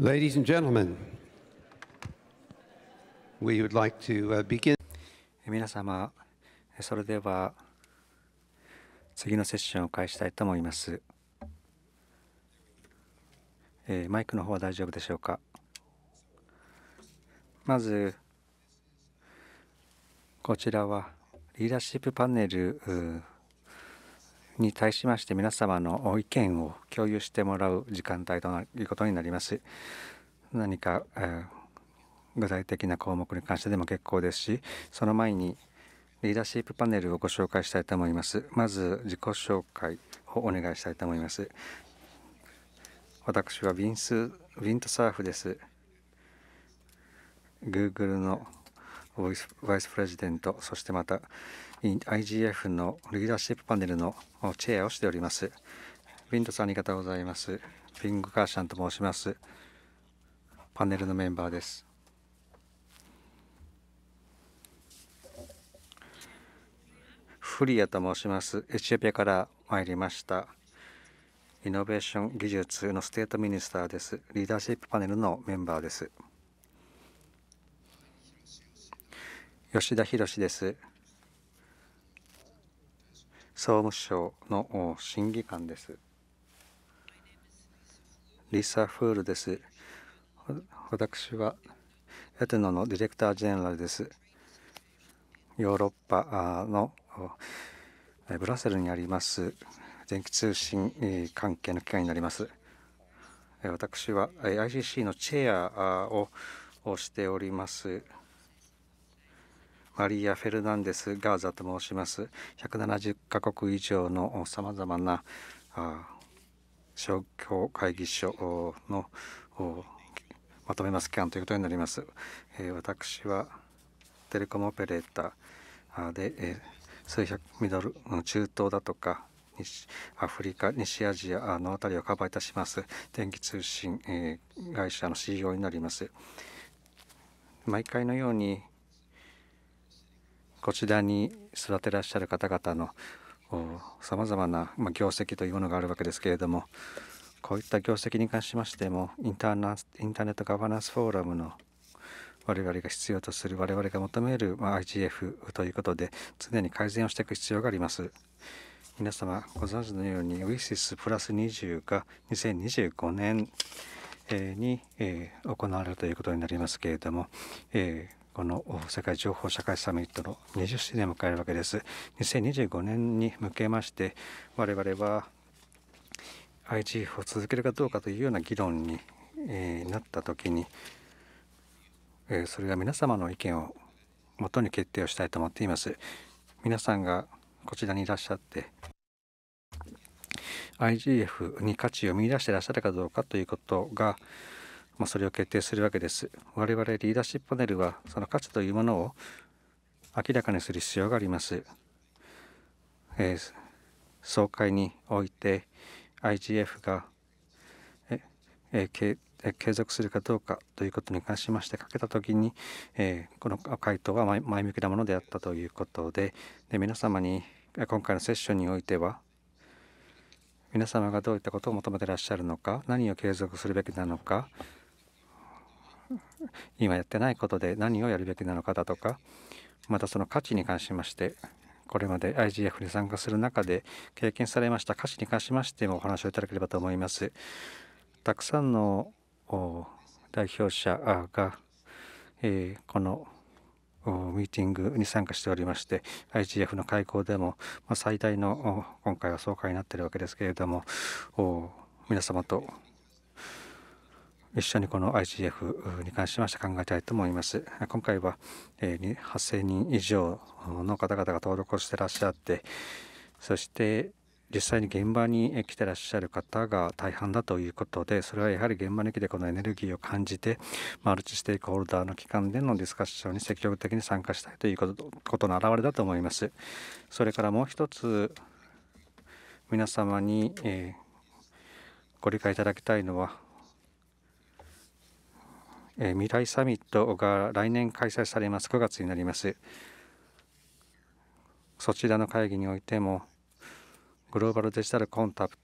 Ladies and gentlemen, we would like to begin. 皆様、それでは次のセッションを開始したいと思います。えマイクの方は大丈夫でしょうか。まず、こちらはリーダーシップパネルに対しまして皆様の意見を共有してもらう時間帯ということになります。何か、えー、具体的な項目に関してでも結構ですしその前にリーダーシップパネルをご紹介したいと思います。まず自己紹介をお願いしたいと思います。私はウィンスウィントサーフです。Google のボイスバイスプレジデント、そしてまた IGF のリーダーシップパネルのチェアをしております。ウィンドさんありがとうございます。ピングカーシャンと申します。パネルのメンバーです。フリアと申します。エチオピアから参りました。イノベーション技術のステートミニスターです。リーダーシップパネルのメンバーです。吉田博です。総務省の審議官です。リサ・フールです。私はエテノのディレクター・ジェネラルです。ヨーロッパのブラセルにあります電気通信関係の機関になります。私は ICC のチェアをしております。マリア・フェルナンデス・ガーザと申します170カ国以上のさまざまな商業会議所のまとめます機関ということになります、えー、私はテレコムオペレーターで、えー、数百ミドル中東だとか西アフリカ西アジアのあたりをカバーいたします電気通信、えー、会社の CEO になります毎回のようにこちらに育てらっしゃる方々のさまざまな業績というものがあるわけですけれどもこういった業績に関しましてもインターナインターネットガバナンスフォーラムの我々が必要とする我々が求める IGF ということで常に改善をしていく必要があります。皆様ご存知のようにウィ s スプラス20が2025年に行われるということになりますけれども、えーこの世界情報社会サミットの20周年を迎えるわけです2025年に向けまして我々は IGF を続けるかどうかというような議論に、えなった時に、えそれが皆様の意見をもとに決定をしたいと思っています皆さんがこちらにいらっしゃって IGF に価値を見いだしていらっしゃるかどうかということがまあ、それを決定するわけです。我々リーダーシップパネルはその価値というものを明らかにする必要があります。えー、総会において IGF がえ、えー、継続するかどうかということに関しましてかけた時に、えー、この回答は前向きなものであったということでで皆様に今回のセッションにおいては皆様がどういったことを求めていらっしゃるのか何を継続するべきなのか 今やってないことで何をやるべきなのかだとかまたその価値に関しましてこれまで IGF に参加する中で経験されました価値に関しましてもお話をいただければと思います。たくさんの代表者が、えー、このミーティングに参加しておりまして IGF の開講でも、まあ、最大の今回は総会になっているわけですけれども皆様と一緒にこの IGF に関しまして考えたいと思います。今回は8000人以上の方々が登録をしてらっしゃって、そして実際に現場に来てらっしゃる方が大半だということでそれはやはり現場に来てこのエネルギーを感じてマルチステークホルダーの機関でのディスカッションに積極的に参加したいということの表れだと思いますそれからもう一つ皆様に、えご理解いただきたいのはえ未来サミットが来年開催されます9月になりますそちらの会議においてもグローバルデジタルコンタク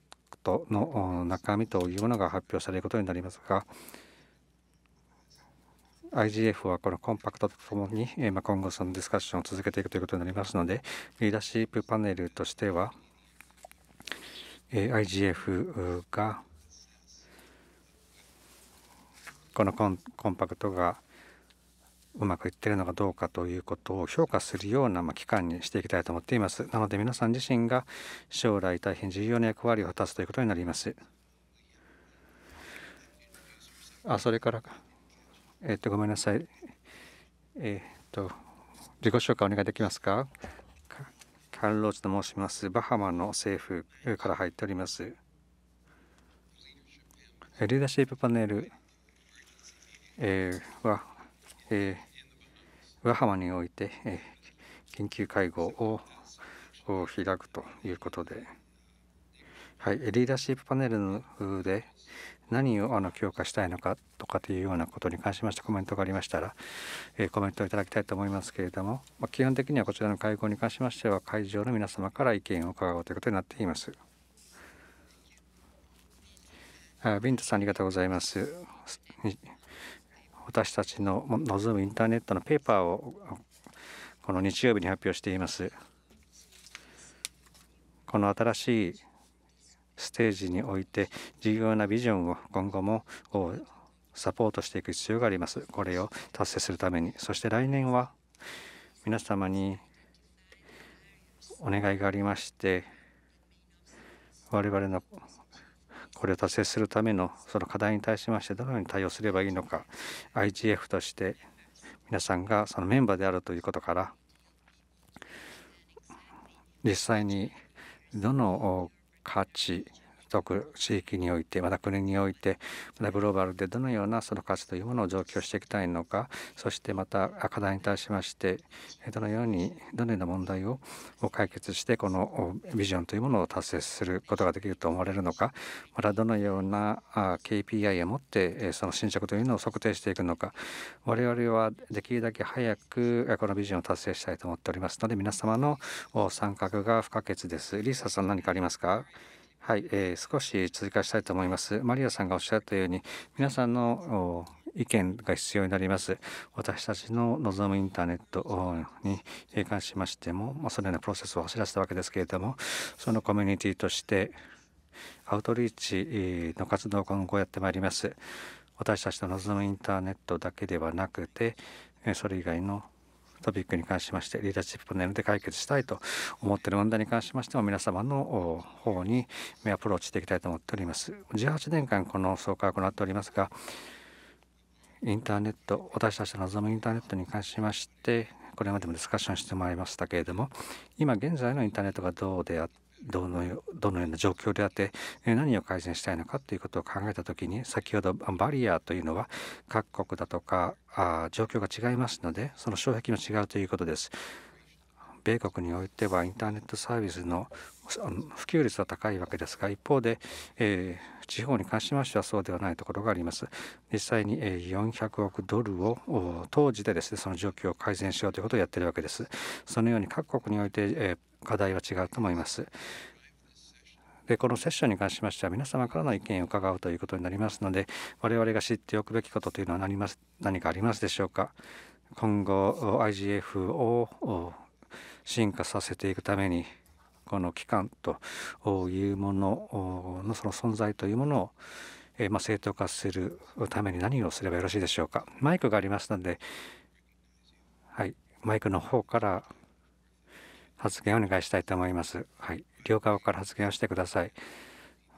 トの中身というものが発表されることになりますが IGF はこのコンパクトとともに、えま今後そのディスカッションを続けていくということになりますのでリーダーシップパネルとしては IGF がこのコンパクトがうまくいってるのかどうかということを評価するような、まあ、機関にしていきたいと思っています。なので皆さん自身が将来大変重要な役割を果たすということになります。あ、それから、えっと、ごめんなさい。えっと、自己紹介お願いできますか。カンローチと申します。バハマの政府から入っております。リーダーシップパネルえー、は、えー、上浜において、えー、緊急会合を開くということで、はい、リーダーシップパネルで何をあの強化したいのかとかというようなことに関しましてコメントがありましたら、えコメントをいただきたいと思いますけれども、まあ、基本的にはこちらの会合に関しましては会場の皆様から意見を伺うということになっています。あビントさんありがとうございます。私たちの望むインターネットのペーパーをこの日曜日に発表していますこの新しいステージにおいて重要なビジョンを今後もサポートしていく必要がありますこれを達成するためにそして来年は皆様にお願いがありまして我々のこれを達成するためのその課題に対しましてどのように対応すればいいのか IGF として皆さんがそのメンバーであるということから実際にどの価値得地域においてまた国においてまたグローバルでどのようなその価値というものを増強していきたいのかそしてまた課題に対しましてどのようにどのような問題を解決してこのビジョンというものを達成することができると思われるのかまたどのような KPI を持ってその進捗というのを測定していくのか我々はできるだけ早くこのビジョンを達成したいと思っておりますので皆様の参画が不可欠です。リサさん何かありますかはい、えー、少し追加したいと思います。マリアさんがおっしゃったように、皆さんの意見が必要になります。私たちの望むインターネットに関しましても、まあ、そのようなプロセスを走らせたわけですけれども、そのコミュニティとして、アウトリーチの活動を今後やってまいります。私たちの望むインターネットだけではなくて、それ以外のトピックに関しましてリーダーシップパネルで解決したいと思っている問題に関しましても皆様の方にアプローチしていきたいと思っております18年間この総会を行っておりますがインターネット私たちの望むインターネットに関しましてこれまでもディスカッションしてまいりましたけれども今現在のインターネットがどうであってどのよどのような状況であって何を改善したいのかということを考えた時に先ほどバリアというのは各国だとかあ状況が違いますのでその障壁も違うということです。米国においてはインターネットサービスの普及率は高いわけですが一方で、えー、地方に関しましてはそうではないところがあります実際にえ400億ドルを投じてですねその状況を改善しようということをやっているわけですそのように各国において、えー、課題は違うと思いますでこのセッションに関しましては皆様からの意見を伺うということになりますので我々が知っておくべきことというのは何ます何かありますでしょうか今後 IGF を進化させていくためにこの機関というもののその存在というものをえまあ、正当化するために何をすればよろしいでしょうかマイクがありますので、はい、マイクの方から発言をお願いしたいと思います、はい、両側から発言をしてください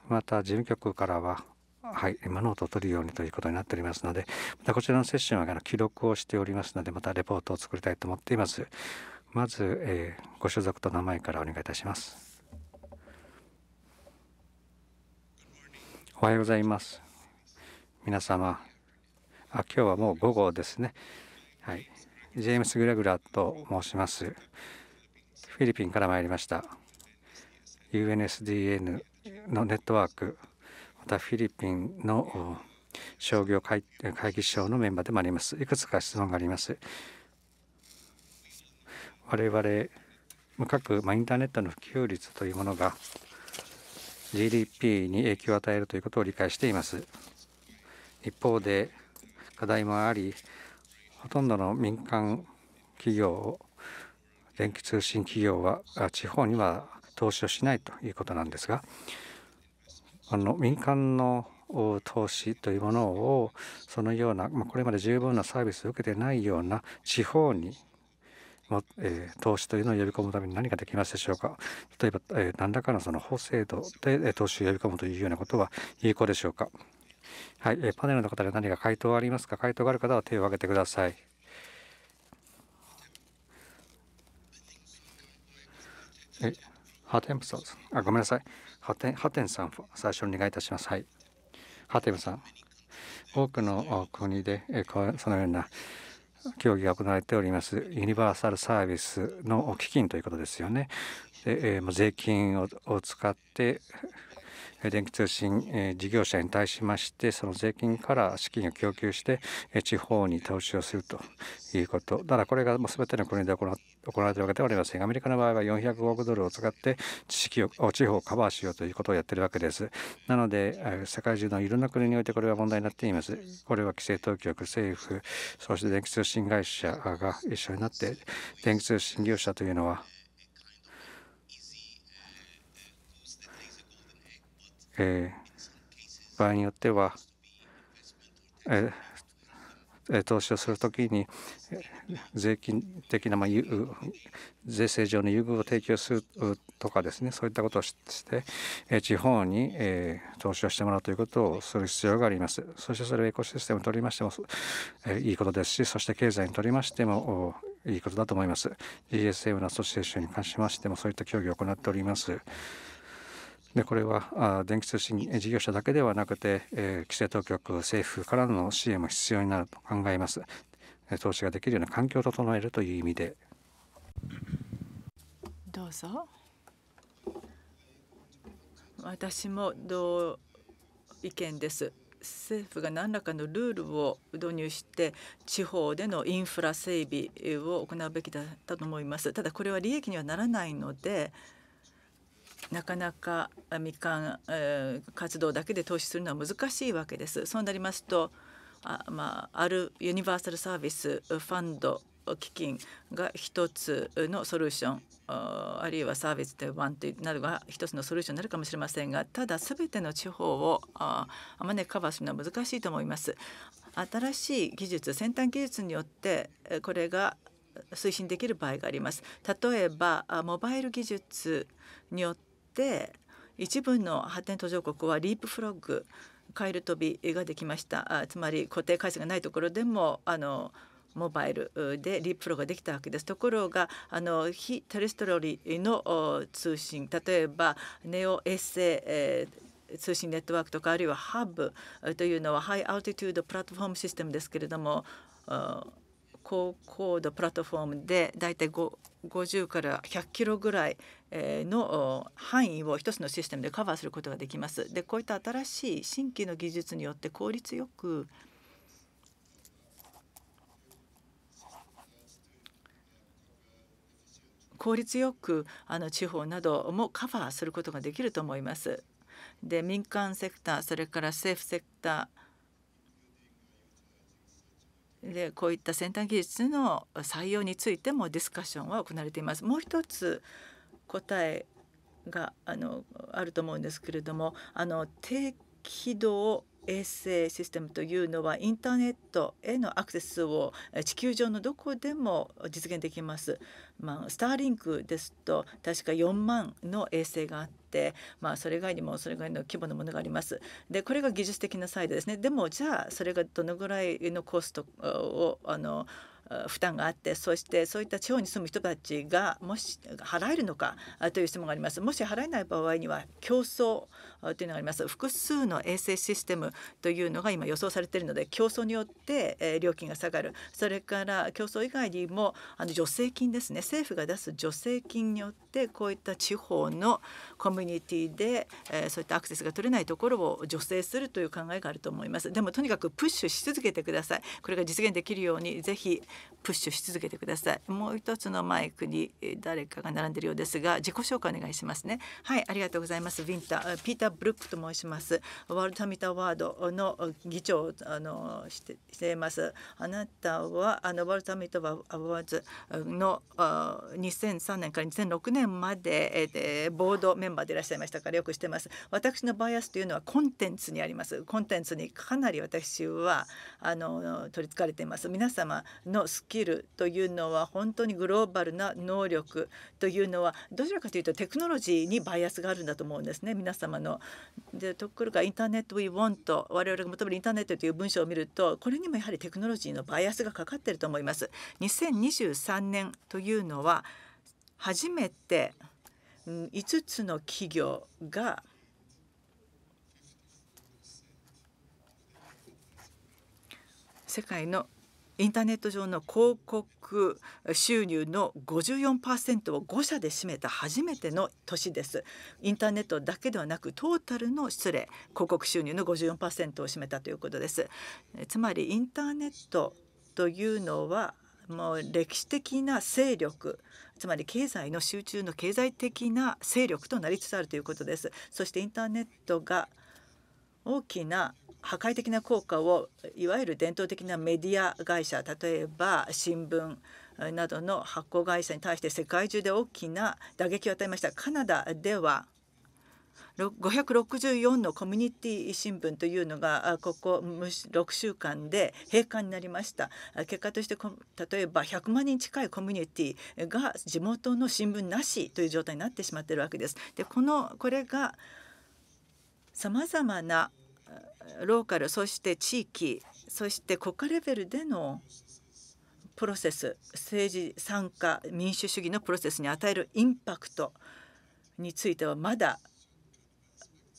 また事務局からははい、今の音を取るようにということになっておりますのでまたこちらのセッションは記録をしておりますのでまたレポートを作りたいと思っていますまず、えー、ご所属と名前からお願いいたします。おはようございます。皆様、あ今日はもう午後ですね。はい、ジェームス・グラグラと申します。フィリピンから参りました。UNSDN のネットワーク、またフィリピンの商業会議所のメンバーでもあります。いくつか質問があります。我々各、まインターネットの普及率というものが GDP に影響を与えるということを理解しています一方で課題もありほとんどの民間企業を電気通信企業は地方には投資をしないということなんですがあの民間の投資というものをそのような、まあ、これまで十分なサービスを受けてないような地方にも、えー、投資というのを呼び込むために何ができますでしょうか例えば、えー、何らかのその法制度で、え投資を呼び込むというようなことは有効でしょうかはい、えパネルの方で何か回答ありますか回答がある方は手を挙げてください。え、ハテンプさん、あ、ごめんなさい。ハテン、ハテンさん、最初にお願いいたします。はい。ハテンさん、多くの国で、えそのような協議が行われておりますユニバーサルサービスの基金ということですよね。で、えー、税金を使って電気通信事業者に対しましてその税金から資金を供給して地方に投資をするということだからこれが全ての国で行っ行われているわけではありませんアメリカの場合は400億ドルを使って知識を地方をカバーしようということをやっているわけですなので世界中のいろんな国においてこれは問題になっていますこれは規制当局政府そして電気通信会社が一緒になって電気通信業者というのはえ場合によっては、えー投資をするときに税金的な、まあ、税制上の優遇を提供するとかですねそういったことをして地方に投資をしてもらうということをする必要がありますそしてそれをエコシステムにとりましてもいいことですしそして経済にとりましてもいいことだと思います GSM のアソシエーションに関しましてもそういった協議を行っております。でこれはあ電気通信事業者だけではなくて、えー、規制当局政府からの支援も必要になると考えます投資ができるような環境を整えるという意味でどうぞ私も同意見です政府が何らかのルールを導入して地方でのインフラ整備を行うべきだったと思いますただこれは利益にはならないのでなかなか民間、えー、活動だけで投資するのは難しいわけです。そうなりますとあ,、まあ、あるユニバーサルサービスファンド基金が一つのソリューションあるいはサービスでワンとなどが一つのソリューションになるかもしれませんがただ全ての地方をあまねカバーするのは難しいと思います。新しい技術先端技術によってこれが推進できる場合があります。例えばモバイル技術によってて一部の発展途上国はリープフロッグカエル飛びができましたつまり固定回線がないところでもあのモバイルでリープフログができたわけですところがあの非テレストロリの通信例えばネオエッセ、えー、通信ネットワークとかあるいはハブというのはハイアウティトュードプラットフォームシステムですけれども高高度プラットフォームでだいたい50から100キロぐらいの範囲を一つのシステムでカバーすることができます。でこういった新しい新規の技術によって効率よく効率よくあの地方などもカバーすることができると思います。で民間セクターそれから政府セクターでこういった先端技術の採用についてもディスカッションは行われています。もう一つ答えがあのあると思うんですけれどもあの低軌道衛星システムというのはインターネットへのアクセスを地球上のどこでも実現できます。まあ、スターリンクですと確か4万の衛星があっ、まあ、それ以外にもそれぐらいの規模のものがあります。でこれが技術的なサイドですねでもじゃあそれがどのぐらいのコストをあの負担があってそしてそういった地方に住む人たちがもし払えるのかという質問がありますもし払えない場合には競争というのがあります複数の衛星システムというのが今予想されているので競争によって料金が下がるそれから競争以外にもあの助成金ですね政府が出す助成金によってこういった地方のコミュニティでそういったアクセスが取れないところを助成するという考えがあると思いますでもとにかくプッシュし続けてくださいこれが実現できるようにぜひプッシュし続けてくださいもう一つのマイクに誰かが並んでいるようですが自己紹介お願いしますねはいありがとうございますウィンターピーターブルックと申しますワールドサミタワードの議長あのしてしていますあなたはあのワールドサミタトアワーズの2003年から2006年まで、えー、ボードメンバーでいらっしゃいましたからよくしてます私のバイアスというのはコンテンツにありますコンテンツにかなり私はあの取り憑かれています皆様のスキルというのは本当にグローバルな能力というのはどちらかというとテクノロジーにバイアスがあるんだと思うんですね皆様の。でところがインターネット We want 我々が求めるインターネットという文章を見るとこれにもやはりテクノロジーのバイアスがかかっていると思います。2023年というのは初めて5つの企業が世界のインターネット上の広告収入の54%を5社で占めた初めての年ですインターネットだけではなくトータルの失礼広告収入の54%を占めたということですつまりインターネットというのはもう歴史的な勢力つまり経済の集中の経済的な勢力となりつつあるということですそしてインターネットが大きな破壊的な効果をいわゆる伝統的なメディア会社例えば新聞などの発行会社に対して世界中で大きな打撃を与えました。カナダでは564のコミュニティ新聞というのがここ6週間で閉館になりました結果として例えば100万人近いコミュニティが地元の新聞なしという状態になってしまっているわけです。でこのこれが様々なローカルそして地域そして国家レベルでのプロセス政治参加民主主義のプロセスに与えるインパクトについてはまだ、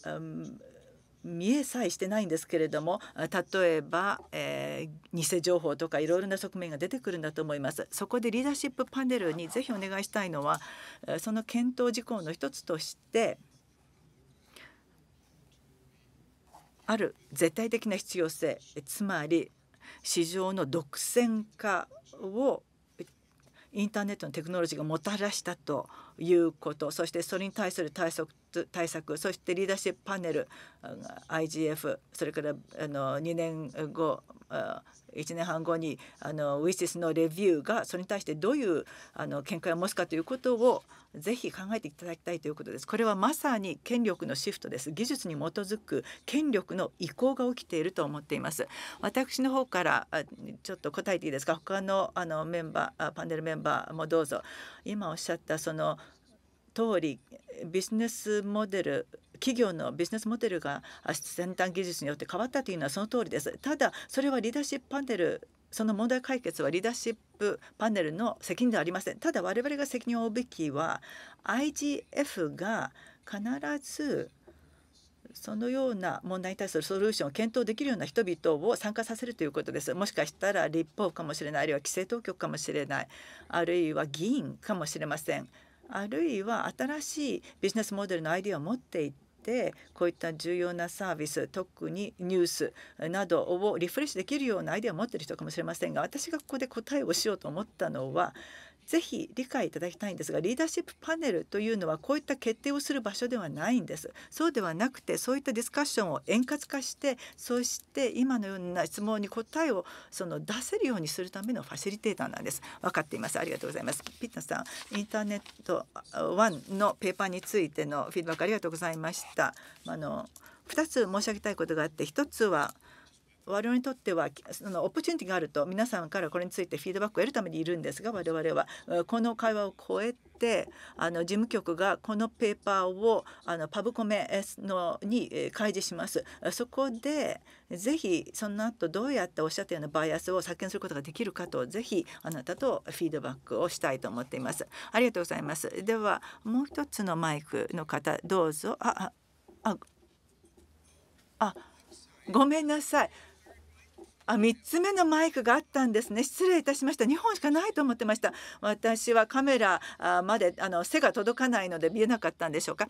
うん、見えさえしてないんですけれども例えば、えー、偽情報とかいろいろな側面が出てくるんだと思いますそこでリーダーシップパネルにぜひお願いしたいのはその検討事項の一つとしてある絶対的な必要性つまり市場の独占化をインターネットのテクノロジーがもたらしたということそしてそれに対する対策対策そしてリーダーシップパネル IGF それからあの2年後1年半後にあのウィシスのレビューがそれに対してどういうあの見解を持つかということをぜひ考えていただきたいということです。これはまさに権力のシフトです。技術に基づく権力の移行が起きていると思っています。私の方からちょっと答えていいですか。他のあのメンバーパネルメンバーもどうぞ。今おっしゃったその通りビジネスモデル企業のビジネスモデルが先端技術によって変わったというのはその通りです。ただそれはリーダーシップパネルその問題解決はリーダーシップパネルの責任ではありません。ただ我々が責任を負うべきは IGF が必ずそのような問題に対するソリューションを検討できるような人々を参加させるということです。もしかしたら立法かもしれない、あるいは規制当局かもしれない、あるいは議員かもしれません。あるいは新しいビジネスモデルのアイデアを持っていてこういった重要なサービス特にニュースなどをリフレッシュできるようなアイデアを持っている人かもしれませんが私がここで答えをしようと思ったのはぜひ理解いただきたいんですがリーダーシップパネルというのはこういった決定をする場所ではないんですそうではなくてそういったディスカッションを円滑化してそして今のような質問に答えをその出せるようにするためのファシリテーターなんです分かっていますありがとうございますピッタさんインターネット1のペーパーについてのフィードバックありがとうございましたあの2つ申し上げたいことがあって1つは「我々にとってはそのオプチュニティがあると皆さんからこれについてフィードバックを得るためにいるんですが我々はこの会話を超えてあの事務局がこのペーパーをあのパブコメのに開示します。そこでぜひその後どうやっておっしゃったようなバイアスを削減することができるかとぜひあなたとフィードバックをしたいと思っています。ありがとうございます。ではもう一つのマイクの方どうぞ。あああごめんなさい。あ3つ目のマイクがあったんですね失礼いたしました2本しかないと思ってました私はカメラまであの背が届かないので見えなかったんでしょうか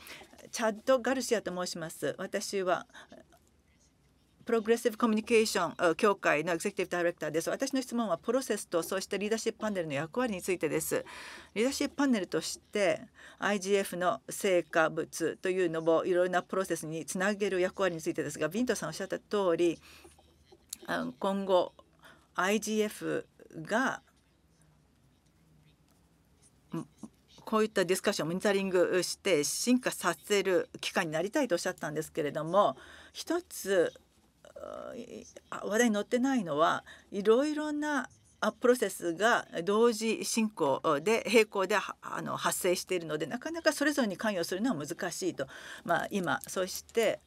チャッド・ガルシアと申します私はプログレッシブコミュニケーション協会のエグゼクティブダイレクターです。私の質問はプロセスとそしてリーダーシップパネルの役割についてです。リーダーシップパネルとして IGF の成果物というのをいろいろなプロセスにつなげる役割についてですが、ビントさんおっしゃった通り、今後 IGF がこういったディスカッションモニタリングして進化させる機会になりたいとおっしゃったんですけれども一つ話題に載ってないのはいろいろなプロセスが同時進行で並行であの発生しているのでなかなかそれぞれに関与するのは難しいと、まあ、今そして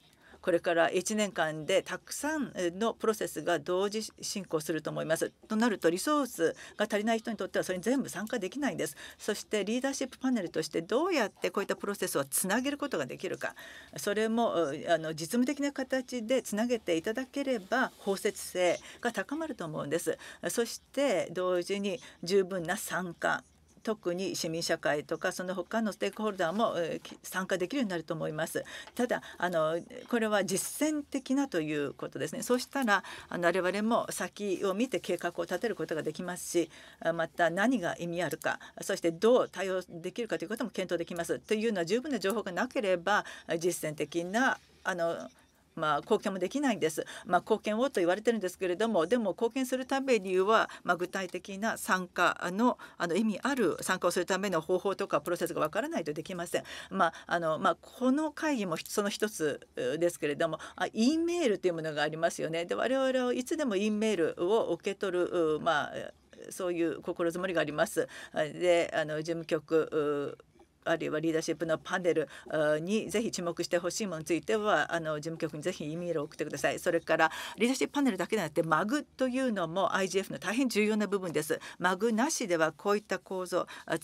これから1年間でたくさんのプロセスが同時進行すると思います。となるとリソースが足りない人にとってはそれに全部参加できないんです。そしてリーダーシップパネルとしてどうやってこういったプロセスをつなげることができるかそれもあの実務的な形でつなげていただければ包摂性が高まると思うんです。そして同時に十分な参加特に市民社会とかその他のステークホルダーも参加できるようになると思います。ただあのこれは実践的なということですね。そうしたらあの我々も先を見て計画を立てることができますし、また何が意味あるか、そしてどう対応できるかということも検討できます。というのは十分な情報がなければ実践的なあのまあ、貢献もできないんです、まあ、貢献をと言われてるんですけれどもでも貢献するためには、まあ、具体的な参加のあの意味ある参加をするための方法とかプロセスがわからないとできません。まああのまあ、この会議もその一つですけれども E メールというものがありますよね。で我々はいつでも E メールを受け取る、まあ、そういう心づもりがあります。であの事務局あるいはリーダーシップのパネルにぜひ注目してほしいものについてはあの事務局にぜひ意味を送ってくださいそれからリーダーシップパネルだけではなくてマグというのも IGF の大変重要な部分ですマグなしではこういった構造あ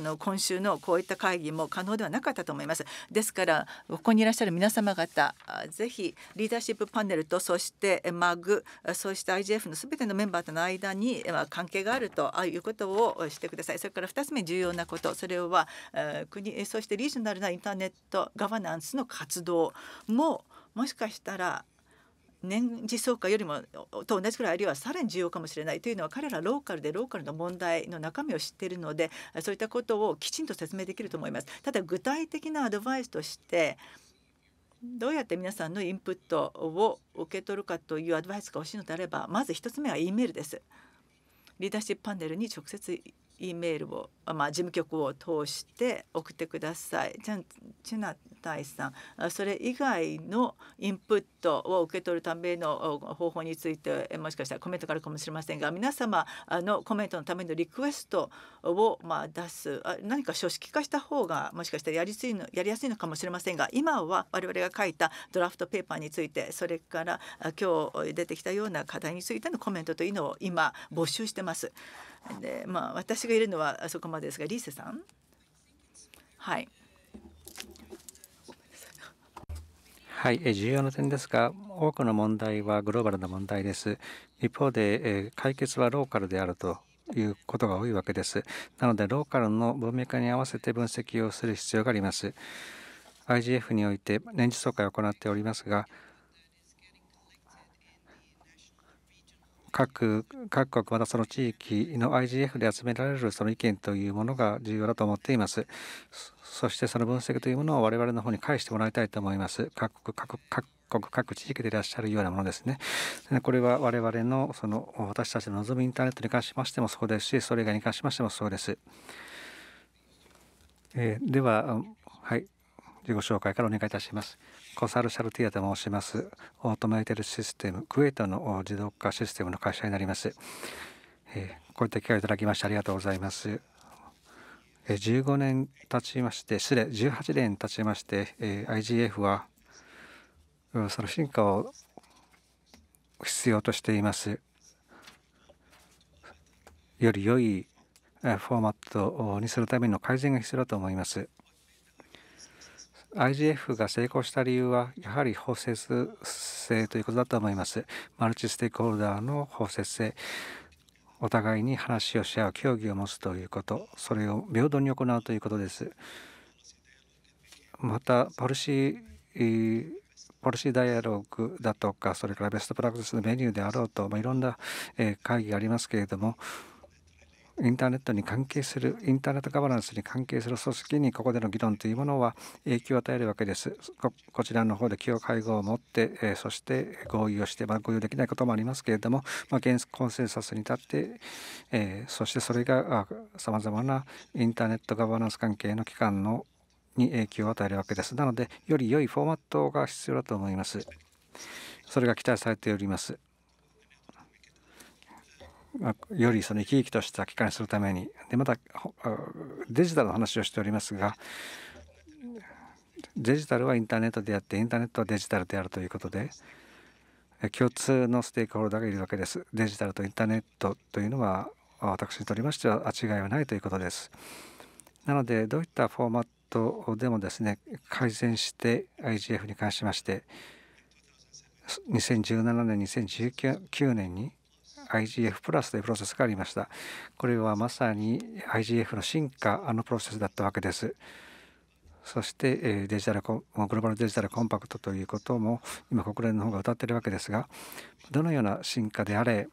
の今週のこういった会議も可能ではなかったと思いますですからここにいらっしゃる皆様方ぜひリーダーシップパネルとそしてマグそして IGF のすべてのメンバーとの間に関係があるということをしてくださいそれから2つ目重要なことそれは、えー国そしてリージョナルなインターネットガバナンスの活動ももしかしたら年次総会よりもと同じくらいあるいはさらに重要かもしれないというのは彼らローカルでローカルの問題の中身を知っているのでそういったことをきちんと説明できると思います。ただ具体的なアドバイスとしてどうやって皆さんのインプットを受け取るかというアドバイスが欲しいのであればまず1つ目は E メールです。リーダーシップパネルに直接 E メールを、まあ、事務局を通して送ってください。じゃチュナさんそれ以外のインプットを受け取るための方法についてもしかしたらコメントがあるかもしれませんが皆様のコメントのためのリクエストをまあ出す何か書式化した方がもしかしたらやりすいのやりやすいのかもしれませんが今は我々が書いたドラフトペーパーについてそれから今日出てきたような課題についてのコメントというのを今募集してます。でまあ私がいるのはあそこまでですがリーセさんはいはい、重要な点ですが、多くの問題はグローバルな問題です。一方で、解決はローカルであるということが多いわけです。なので、ローカルの文明化に合わせて分析をする必要があります。IGF において年次総会を行っておりますが、各各国またその地域の IGF で集められるその意見というものが重要だと思っていますそしてその分析というものを我々の方に返してもらいたいと思います各国各各国各地域でいらっしゃるようなものですねこれは我々のその私たちの望むインターネットに関しましてもそうですしそれ以外に関しましてもそうです、えー、でははい自己紹介からお願いいたします。コサルシャルティアと申します。オートメイテルシステム、クエイトの自動化システムの会社になります。えー、こういった機会をいただきましてありがとうございます。えー、15年経ちまして、失礼、18年経ちまして、えー、IGF は、うん、その進化を必要としています。より良いフォーマットにするための改善が必要だと思います。IGF が成功した理由はやはり包摂性ということだと思いますマルチステークホルダーの包摂性お互いに話をし合う協議を持つということそれを平等に行うということですまたポルシーポルシーダイアログだとかそれからベストプラクティスのメニューであろうと、まあ、いろんな会議がありますけれどもインターネットに関係するインターネットガバナンスに関係する組織にここでの議論というものは影響を与えるわけですこちらの方で企業会合を持って、えー、そして合意をして、まあ、合意できないこともありますけれども、まあ、現コンセンサスに立って、えー、そしてそれがさまざまなインターネットガバナンス関係の機関のに影響を与えるわけですなのでより良いフォーマットが必要だと思いますそれが期待されておりますあ、よりその生き生きとした機会にするためにでまたデジタルの話をしておりますがデジタルはインターネットであってインターネットはデジタルであるということで共通のステークホルダーがいるわけですデジタルとインターネットというのは私にとりましては間違いはないということですなのでどういったフォーマットでもですね改善して IGF に関しまして2017年2019年に IGF プラスというプロセスがありました。これはまさに IGF の進化あのプロセスだったわけです。そしてデジタルグローバルデジタルコンパクトということも今国連の方が歌っているわけですがどのような進化であれ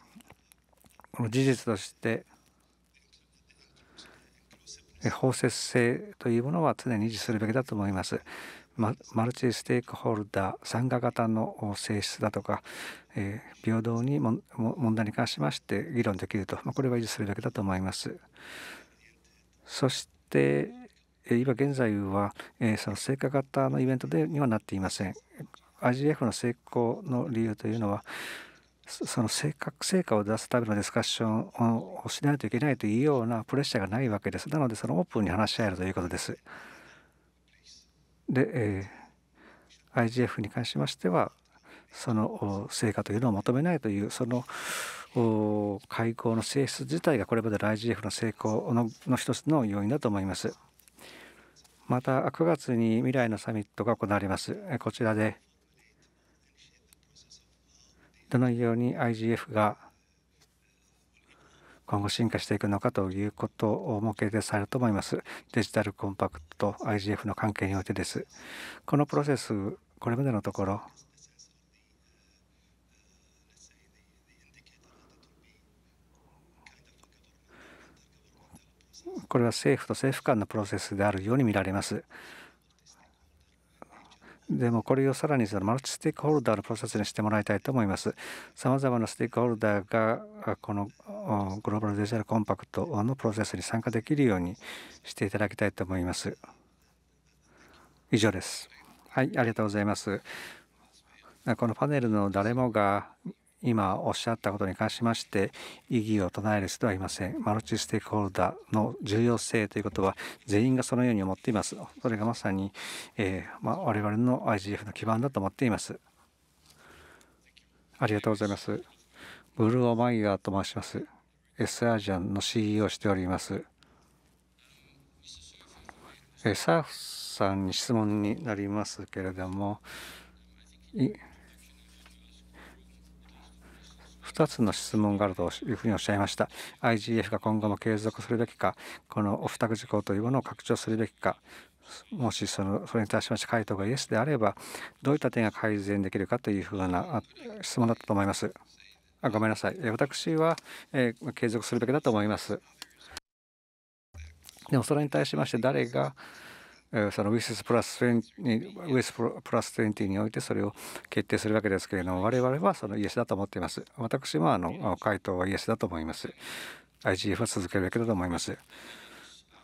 この事実として包摂性というものは常に維持するべきだと思います。マルチステークホルダー参加型の性質だとか、えー、平等に問題に関しまして議論できると、まあ、これは維持するだけだと思います。そして今現在は、えー、その成果型のイベントでにはなっていません。IGF の成功の理由というのはその成果を出すためのディスカッションをしないといけないというようなプレッシャーがないわけです。なのでそのオープンに話し合えるということです。で、えー、IGF に関しましてはその成果というのを求めないというその会合の性質自体がこれまでの IGF の成功のの一つの要因だと思います。また9月に未来のサミットが行われます。こちらでどのように IGF が今後進化していくのかということをも計定されると思いますデジタルコンパクトと IGF の関係においてですこのプロセスこれまでのところこれは政府と政府間のプロセスであるように見られます。でもこれをさらにそのマルチステークホルダーのプロセスにしてもらいたいと思います。さまざまなステークホルダーがこのグローバルデジタルコンパクトのプロセスに参加できるようにしていただきたいと思います。以上です。はい、ありがとうございます。このパネルの誰もが今おっしゃったことに関しまして異議を唱える人はいませんマルチステークホルダーの重要性ということは全員がそのように思っていますそれがまさに、えー、まあ、我々の IGF の基盤だと思っていますありがとうございますブルーマイヤーと申します S アジアンの CEO をしておりますサーフさんに質問になりますけれども2つの質問があるというふうにおっしゃいました IGF が今後も継続するべきかこのオフタグ事項というものを拡張するべきかもしそのそれに対しまして回答がイエスであればどういった点が改善できるかというふうな質問だったと思いますあごめんなさい私は、えー、継続するべきだと思いますでもそれに対しまして誰がそのウィスプラス20ウィスプラス20においてそれを決定するわけですけれども我々はそのイエスだと思っています私もあの回答はイエスだと思います IGF は続けるべきだと思います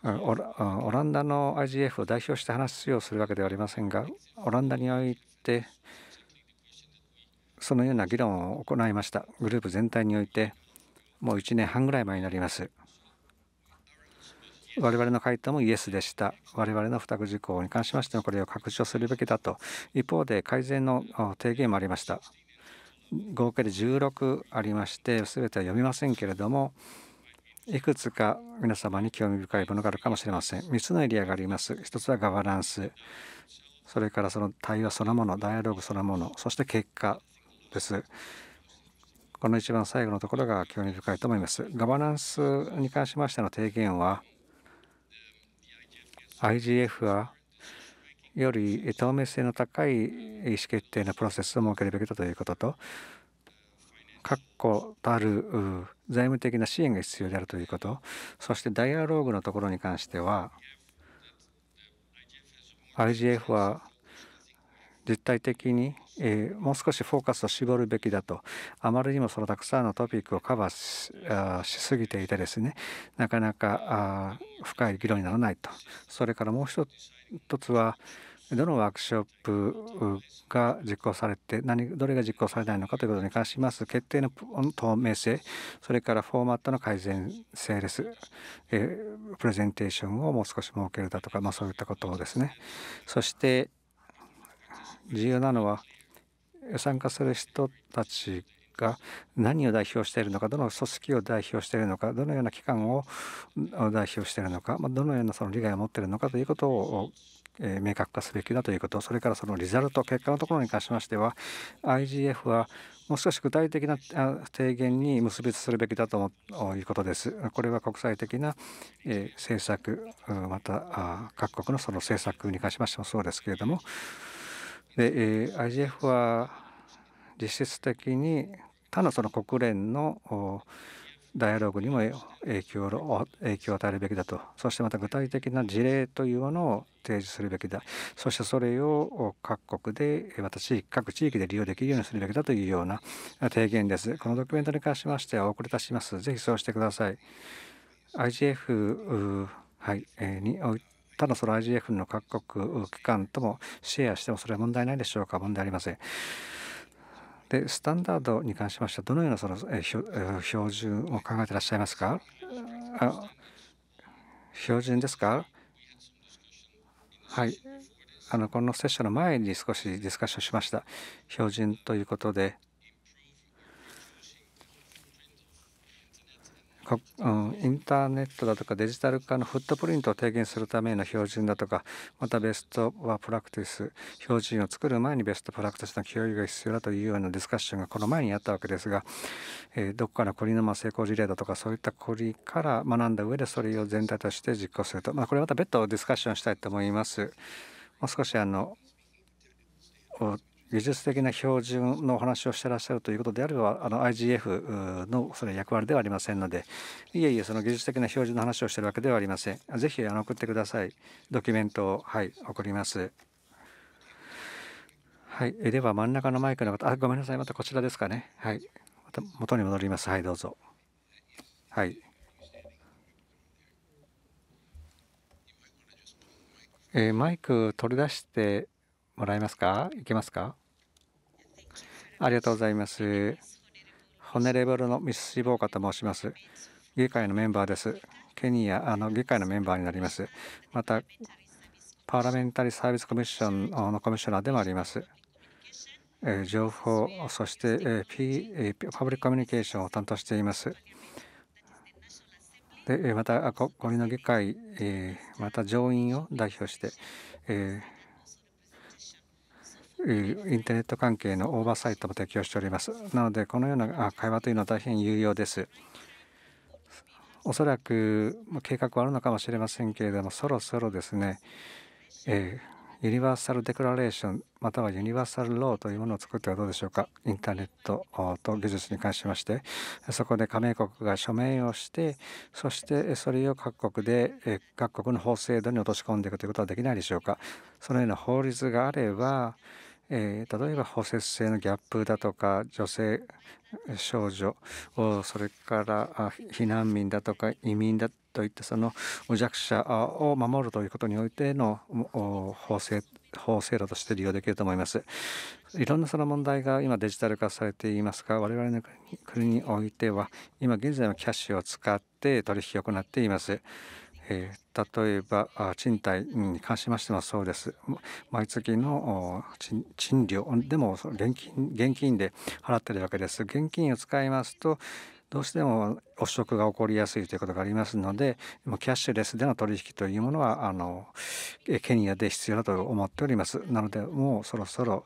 オランダの IGF を代表して話をするわけではありませんがオランダにおいてそのような議論を行いましたグループ全体においてもう1年半ぐらい前になります我々の回答もイエスでした。我々の付託事項に関しましてもこれを拡張するべきだと。一方で改善の提言もありました。合計で16ありまして全ては読みませんけれどもいくつか皆様に興味深いものがあるかもしれません。3つのエリアがあります。1つはガバナンス、それからその対話そのもの、ダイアログそのもの、そして結果です。この一番最後のところが興味深いと思います。ガバナンスに関しましての提言は、IGF はより透明性の高い意思決定のプロセスを設けるべきだということと確固たる財務的な支援が必要であるということそしてダイアローグのところに関しては IGF は実体的に、えー、もう少しフォーカスを絞るべきだとあまりにもそのたくさんのトピックをカバーしすぎていてですねなかなか深い議論にならないとそれからもう一つはどのワークショップが実行されて何どれが実行されないのかということに関します決定の透明性それからフォーマットの改善性です、えー、プレゼンテーションをもう少し設けるだとか、まあ、そういったことをですねそして重要なのは参加する人たちが何を代表しているのかどの組織を代表しているのかどのような機関を代表しているのかどのようなその利害を持っているのかということを明確化すべきだということそれからそのリザルト結果のところに関しましては IGF はもう少し具体的な提言に結びつするべきだということです。これは国際的な政策また各国のその政策に関しましてもそうですけれどもで、えー、IGF は実質的に他のその国連のダイアログにも影響を影響を与えるべきだとそしてまた具体的な事例というものを提示するべきだそしてそれを各国でまた各地域で利用できるようにするべきだというような提言ですこのドキュメントに関しましてはお送りいたします是非そうしてください IGF はい、えにおいただその IGF の各国機関ともシェアしてもそれは問題ないでしょうか問題ありません。でスタンダードに関しましてはどのようなそのえ標準を考えていらっしゃいますかあ標準ですかはい。あのこのセッションの前に少しディスカッションしました。標準ということで。うん、インターネットだとかデジタル化のフットプリントを低減するための標準だとかまたベストはプラクティス標準を作る前にベストプラクティスの共有が必要だというようなディスカッションがこの前にあったわけですが、えー、どこかのコリの成功事例だとかそういったコリから学んだ上でそれを全体として実行すると、まあ、これまた別途ディスカッションしたいと思います。もう少しあの技術的な標準のお話をしてらっしゃるということであればあの IGF のそれ役割ではありませんのでいえいえその技術的な標準の話をしてるわけではありませんぜひあの送ってくださいドキュメントをはい送りますはいえでは真ん中のマイクの方あごめんなさいまたこちらですかねはいまた元に戻りますはいどうぞはいえー、マイク取り出してもらえますかいけますかありがとうございます。ホネレブルのミスシボーカと申します。議会のメンバーです。ケニアあの議会のメンバーになります。また、パーラメンタリーサービスコミッションのコミッショナーでもあります。情報、そして P パブリックコミュニケーションを担当しています。でまた、ここの議会、また上院を代表して、えインターネット関係のオーバーサイトも提供しております。なので、このような会話というのは大変有用です。おそらく計画はあるのかもしれませんけれども、そろそろですね、えー、ユニバーサルデクラレーション、またはユニバーサルローというものを作ってはどうでしょうか。インターネットと技術に関しまして、そこで加盟国が署名をして、そしてそれを各国で、各国の法制度に落とし込んでいくということはできないでしょうか。そのような法律があれば、えー、例えば補節性のギャップだとか女性少女それから避難民だとか移民だといったその弱者を守るということにおいての法制法制度として利用できると思います。いろんなその問題が今デジタル化されていますが我々の国においては今現在のキャッシュを使って取引を行っています。えー、例えば賃貸に関しましてもそうです毎月の賃料でも現金現金で払ってるわけです現金を使いますとどうしても汚職が起こりやすいということがありますのでキャッシュレスでの取引というものはあのケニアで必要だと思っておりますなのでもうそろそろ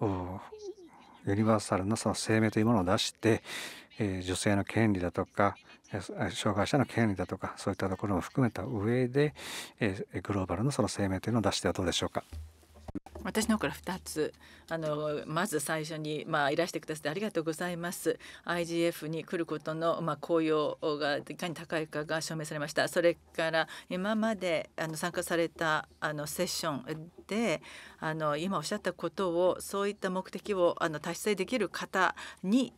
ユニバーサルのその声明というものを出して、えー、女性の権利だとか障害者の権利だとかそういったところも含めた上でグローバルのその声明というのを出してはどうでしょうか。私の方から2つあのまず最初に、まあ、いらしてくださってありがとうございます IGF に来ることの、まあ、効用がいかに高いかが証明されましたそれから今まであの参加されたあのセッションであの今おっしゃったことをそういった目的をあの達成できる方に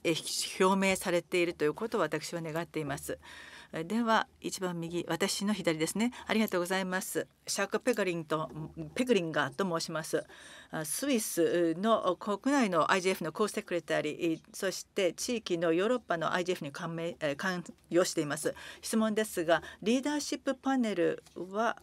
表明されているということを私は願っています。では一番右私の左ですねありがとうございますシャーク・ペグリンとペグリンガーと申しますスイスの国内の IGF のコーセクレタリーそして地域のヨーロッパの IGF に関名関与しています質問ですがリーダーシップパネルは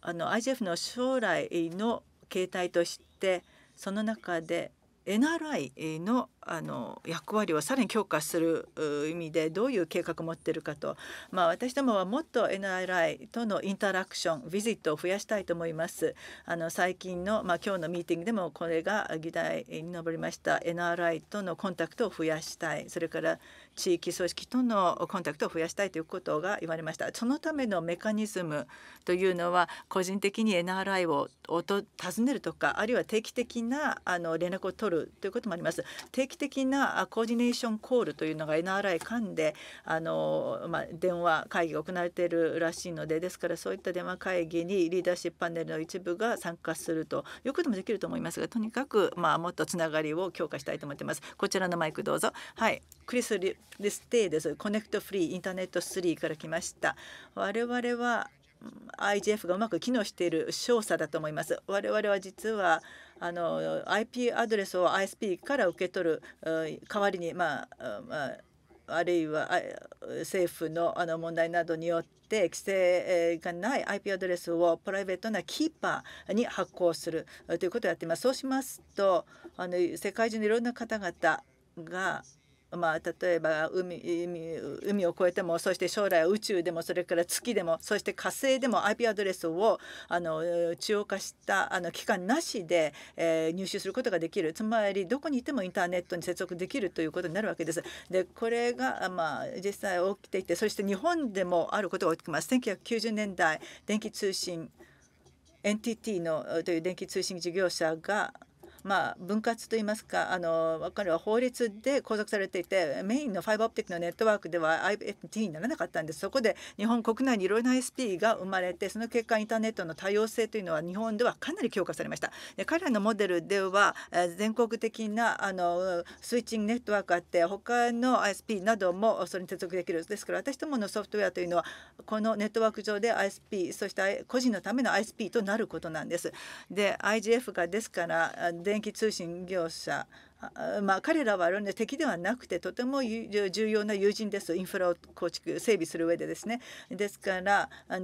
あの IGF の将来の形態としてその中で NRI のあの役割をさらに強化する意味でどういう計画を持っているかと、まあ、私どもはもっと NRI とのインタラクションビジットを増やしたいと思いますあの最近の、まあ、今日のミーティングでもこれが議題に上りました NRI とのコンタクトを増やしたいそれから地域組織とのコンタクトを増やしたいということが言われましたそのためのメカニズムというのは個人的に NRI を訪ねるとかあるいは定期的なあの連絡を取るるということもあります定期的なコーディネーションコールというのが NRI 間であの、まあ、電話会議が行われているらしいのでですからそういった電話会議にリーダーシップパネルの一部が参加するということもできると思いますがとにかく、まあ、もっとつながりを強化したいと思っています。こちらのマイクどうぞ。はい、クリス・リステイです。コネクトフリーインターネット3から来ました。我々は IGF がうまく機能している少佐だと思います。我々は実はあの IP アドレスを ISP から受け取る代わりに、まあ、まああるいは政府のあの問題などによって規制がない IP アドレスをプライベートなキーパーに発行するということをやっています。そうしますとあの世界中のいろんな方々がまあ、例えば海海海を越えてもそして将来宇宙でもそれから月でもそして火星でも IP アドレスをあの中央化したあの機関なしで、えー、入手することができるつまりどこにいてもインターネットに接続できるということになるわけです。でこれが、まあ、実際起きていてそして日本でもあることが起きます。1990年代電気通信 NTT のという電気通信事業者がまあ、分割といいますかあの彼は法律で拘束されていてメインのファイバーオプティックのネットワークでは IFT にならなかったんですそこで日本国内にいろいろな SP が生まれてその結果インターネットの多様性というのは日本ではかなり強化されました。で彼らのモデルでは全国的なあのスイッチングネットワークがあって他の ISP などもそれに接続できるですから私どものソフトウェアというのはこのネットワーク上で ISP そして個人のための ISP となることなんです。で IGF がですからで電気通信業者まあ、彼らは敵ではなくてとても重要な友人ですインフラを構築整備する上でですねですからイ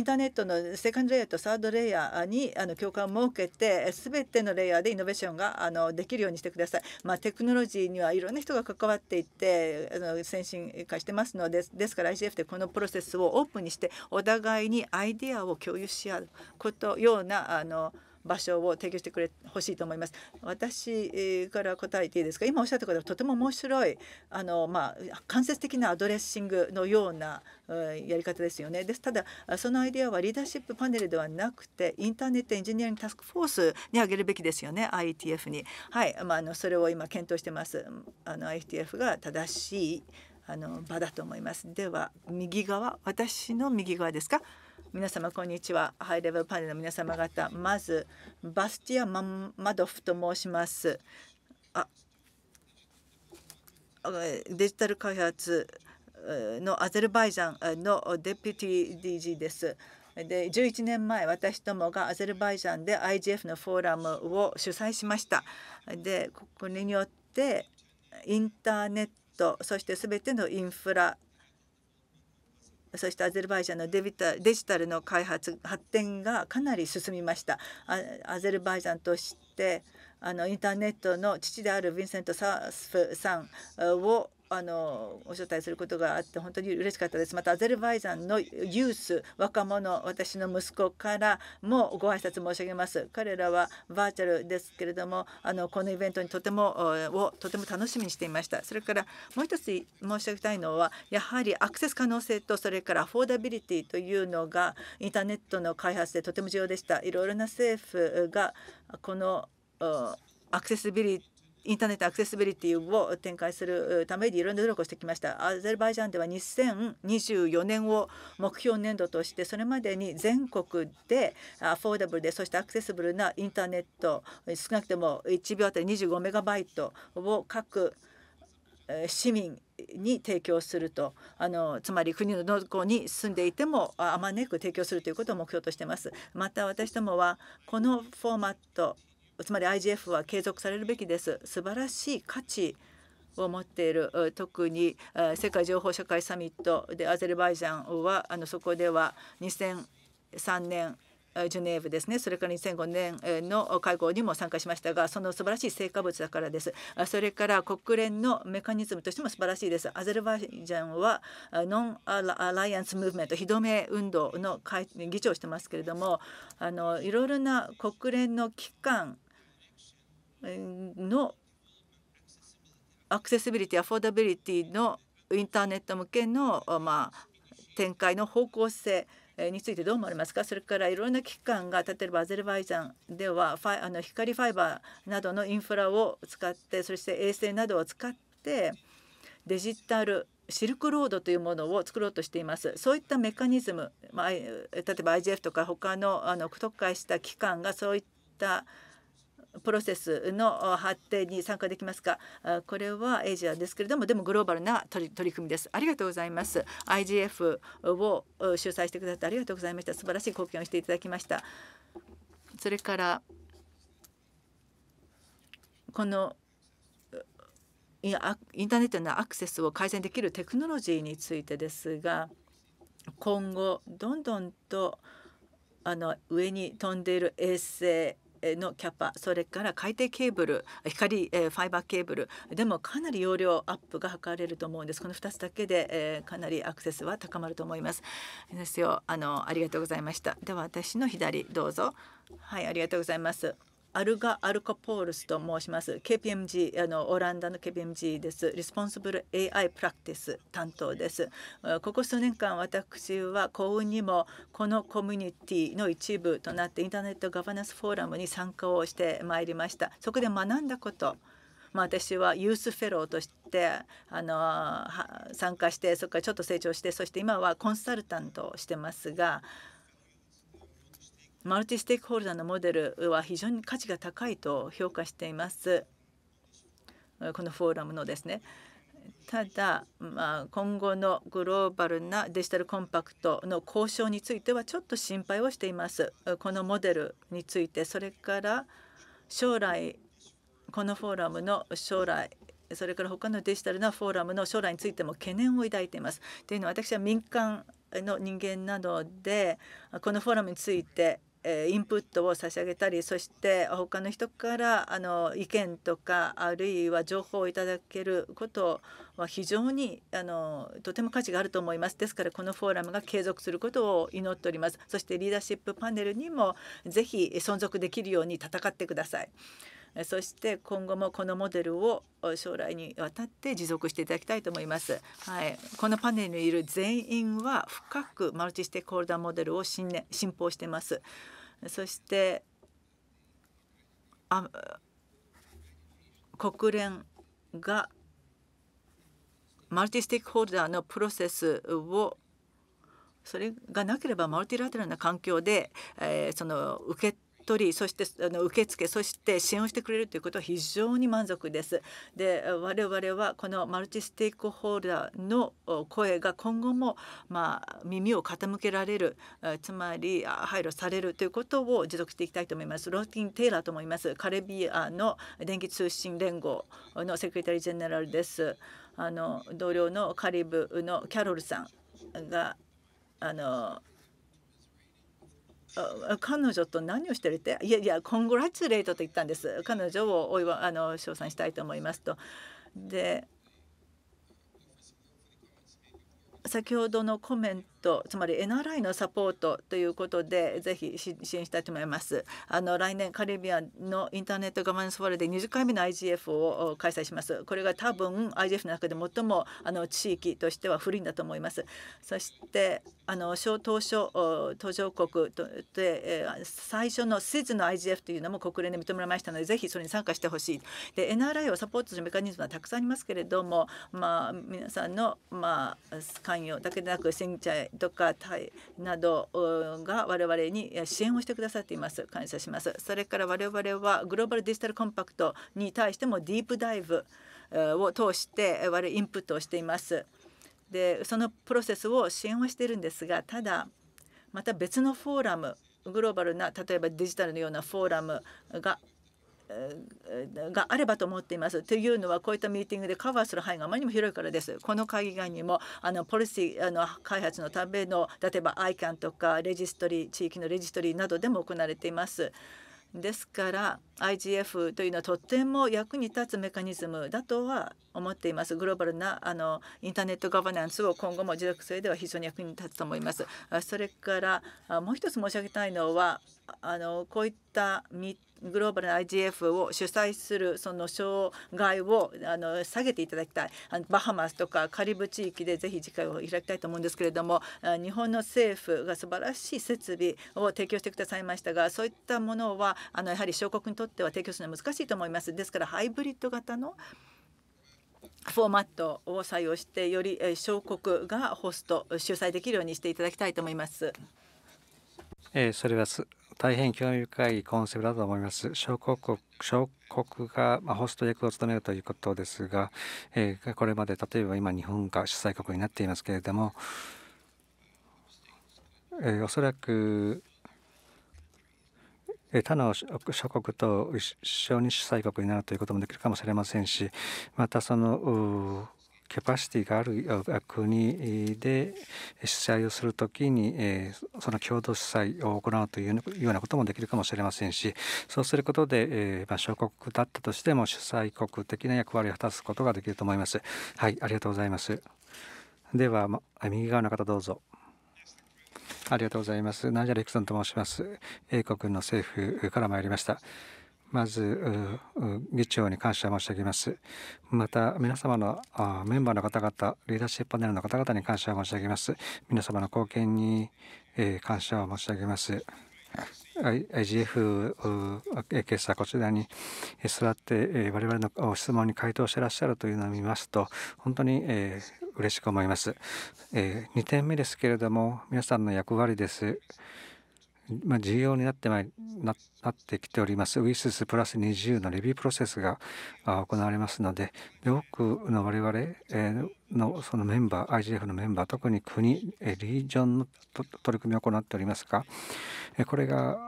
ンターネットのセカンドレイヤーとサードレイヤーにあの共感を設けて全てのレイヤーでイノベーションがあのできるようにしてください、まあ、テクノロジーにはいろんな人が関わっていってあの先進化してますのでですから ICF でこのプロセスをオープンにしてお互いにアイデアを共有し合うことようなあの場所を提供してくれほしいと思います。私から答えていいですか今おっしゃったことはとても面白いあの、まあ、間接的なアドレッシングのようなやり方ですよね。ですただそのアイデアはリーダーシップパネルではなくてインターネットエンジニアリングタスクフォースにあげるべきですよね IETF に。はい、まあ、あのそれを今検討してます。あの IETF が正しいあの場だと思います。では右側私の右側ですか。皆様こんにちはハイレベルパネルの皆様方まずバスティア・ママドフと申しますあデジタル開発のアゼルバイジャンのデプティ DG ですで11年前私どもがアゼルバイジャンで IGF のフォーラムを主催しましたでこれによってインターネットそして全てのインフラそしてアゼルバイジャンのデビタデジタルの開発発展がかなり進みましたアゼルバイジャンとしてあのインターネットの父であるヴィンセント・サースフさんをあのお招待することがあって本当に嬉しかったですまたアゼルバイジャンのユース若者私の息子からもご挨拶申し上げます彼らはバーチャルですけれどもあのこのイベントにとてもをとても楽しみにしていましたそれからもう一つ申し上げたいのはやはりアクセス可能性とそれからアフォーダビリティというのがインターネットの開発でとても重要でしたいろいろな政府がこのアクセスビリインターネットアクセシビリティを展開するためにいろんな努力をしてきましたアゼルバイジャンでは2024年を目標年度としてそれまでに全国でアフォーダブルでそしてアクセシブルなインターネット少なくても1秒あたり25メガバイトを各市民に提供するとあのつまり国のどこに住んでいてもあまねく提供するということを目標としてます。また私どもはこのフォーマットつまり IGF は継続されるべきです素晴らしい価値を持っている特に世界情報社会サミットでアゼルバイジャンはあのそこでは2003年ジュネーブですねそれから2005年の会合にも参加しましたがその素晴らしい成果物だからですそれから国連のメカニズムとしても素晴らしいですアゼルバイジャンはノンアライアンスムーブメント非同盟運動の議長をしてますけれどもあのいろいろな国連の機関のアクセシビリティアフォーダビリティのインターネット向けの、まあ、展開の方向性についてどう思われますかそれからいろんな機関が例えばアゼルバイジャンではファイあの光ファイバーなどのインフラを使ってそして衛星などを使ってデジタルシルクロードというものを作ろうとしていますそういったメカニズム、まあ、例えば IGF とか他のあの特化した機関がそういったプロセスの発展に参加できますかこれはエイジアですけれどもでもグローバルな取り取り組みですありがとうございます IGF を主催してくださってありがとうございました素晴らしい貢献をしていただきましたそれからこのインターネットのアクセスを改善できるテクノロジーについてですが今後どんどんとあの上に飛んでいる衛星のキャパそれから海底ケーブル光ファイバーケーブルでもかなり容量アップが図れると思うんですこの2つだけでかなりアクセスは高まると思いますですよあのありがとうございましたでは私の左どうぞはいありがとうございますアルガ・アルカポールスと申します KPMG あのオランダの KPMG ですリスポンシブル AI プラクティス担当ですここ数年間私は幸運にもこのコミュニティの一部となってインターネットガバナンスフォーラムに参加をしてまいりましたそこで学んだことまあ、私はユースフェローとしてあの参加してそこからちょっと成長してそして今はコンサルタントをしてますがマルチステークホルダーのモデルは非常に価値が高いと評価しています。このフォーラムのですね。ただ、まあ、今後のグローバルなデジタルコンパクトの交渉についてはちょっと心配をしています。このモデルについてそれから将来このフォーラムの将来それから他のデジタルなフォーラムの将来についても懸念を抱いています。というのは私は民間の人間なのでこのフォーラムについてえインプットを差し上げたりそして他の人からあの意見とかあるいは情報をいただけることは非常にあのとても価値があると思いますですからこのフォーラムが継続することを祈っておりますそしてリーダーシップパネルにもぜひ存続できるように戦ってください。そして今後もこのモデルを将来にわたって持続していただきたいと思います。はい、このパネルにいる全員は深くマルチステークホルダーモデルを信信奉しています。そしてあ国連がマルチステークホルダーのプロセスをそれがなければマルティラテラルな環境で、えー、その受け一人そしてあの受付そして支援をしてくれるということは非常に満足です。で我々はこのマルチステークホルダーの声が今後も、まあ、耳を傾けられるつまり配慮されるということを持続していきたいと思います。ローティン・テイラーと思いますカレビアの電気通信連合のセクレタリー・ジェネラルです。あの同僚のカリブのキャロルさんがあの彼女と何をしてるっていやいやコングラチュレートと言ったんです彼女をお祝あの称賛したいと思いますと。で先ほどのコメントつまり NRI のサポートということでぜひ支援したいと思いますあの来年カリビアンのインターネットガバナンスフォーラで20回目の IGF を開催しますこれが多分 IGF の中で最もあの地域としては古いんだと思いますそしてあの小東証途上国とで最初のスイスの IGF というのも国連で認めましたのでぜひそれに参加してほしいで NRI をサポートするメカニズムはたくさんありますけれどもまあ皆さんのまあ関与だけでなく先者会とかタイなどが我々に支援をしてくださっています感謝しますそれから我々はグローバルデジタルコンパクトに対してもディープダイブを通して我々インプットをしていますでそのプロセスを支援をしているんですがただまた別のフォーラムグローバルな例えばデジタルのようなフォーラムががあればと思っています。というのはこういったミーティングでカバーする範囲があまりにも広いからです。この会議外にもあのポリシーあの開発のための例えば ICAN とかレジストリー地域のレジストリーなどでも行われています。ですから IGF というのはとても役に立つメカニズムだとは思っていますグローバルなあのインターネットガバナンスを今後も持続性では非常に役に立つと思いますそれからもう一つ申し上げたいのはあのこういったグローバルな IGF を主催するその障害をあの下げていただきたいあのバハマスとかカリブ地域でぜひ次回を開きたいと思うんですけれども日本の政府が素晴らしい設備を提供してくださいましたがそういったものはあのやはり小国にとっては提供するのは難しいと思います。ですからハイブリッド型のフォーマットを採用してより小国がホスト主催できるようにしていただきたいと思います。えー、それは大変興味深いコンセプトだと思います。小国小国がホスト役を務めるということですが、えー、これまで例えば今日本が主催国になっていますけれども、えー、おそらく他の諸国と一緒に主催国になるということもできるかもしれませんしまたそのキャパシティがある国で主催をするときにその共同主催を行うというようなこともできるかもしれませんしそうすることで、えまあ、小国だったとしても主催国的な役割を果たすことができると思います。はい、ありがとうございます。では、ま、右側の方どうぞ。ありがとうございます。ナイジャレヒクソンと申します。英国の政府から参りました。まず議長に感謝申し上げます。また皆様のメンバーの方々、リーダーシップパネルの方々に感謝申し上げます。皆様の貢献に感謝を申し上げます。IGF 今朝こちらに座って我々の質問に回答してらっしゃるというのを見ますと本当に嬉しく思います。2点目ですけれども皆さんの役割です。まあ、重要になってまいなってきております WISIS プラス20のレビュープロセスが行われますので多くの我々のそのメンバー IGF のメンバー特に国リージョンの取り組みを行っておりますがこれが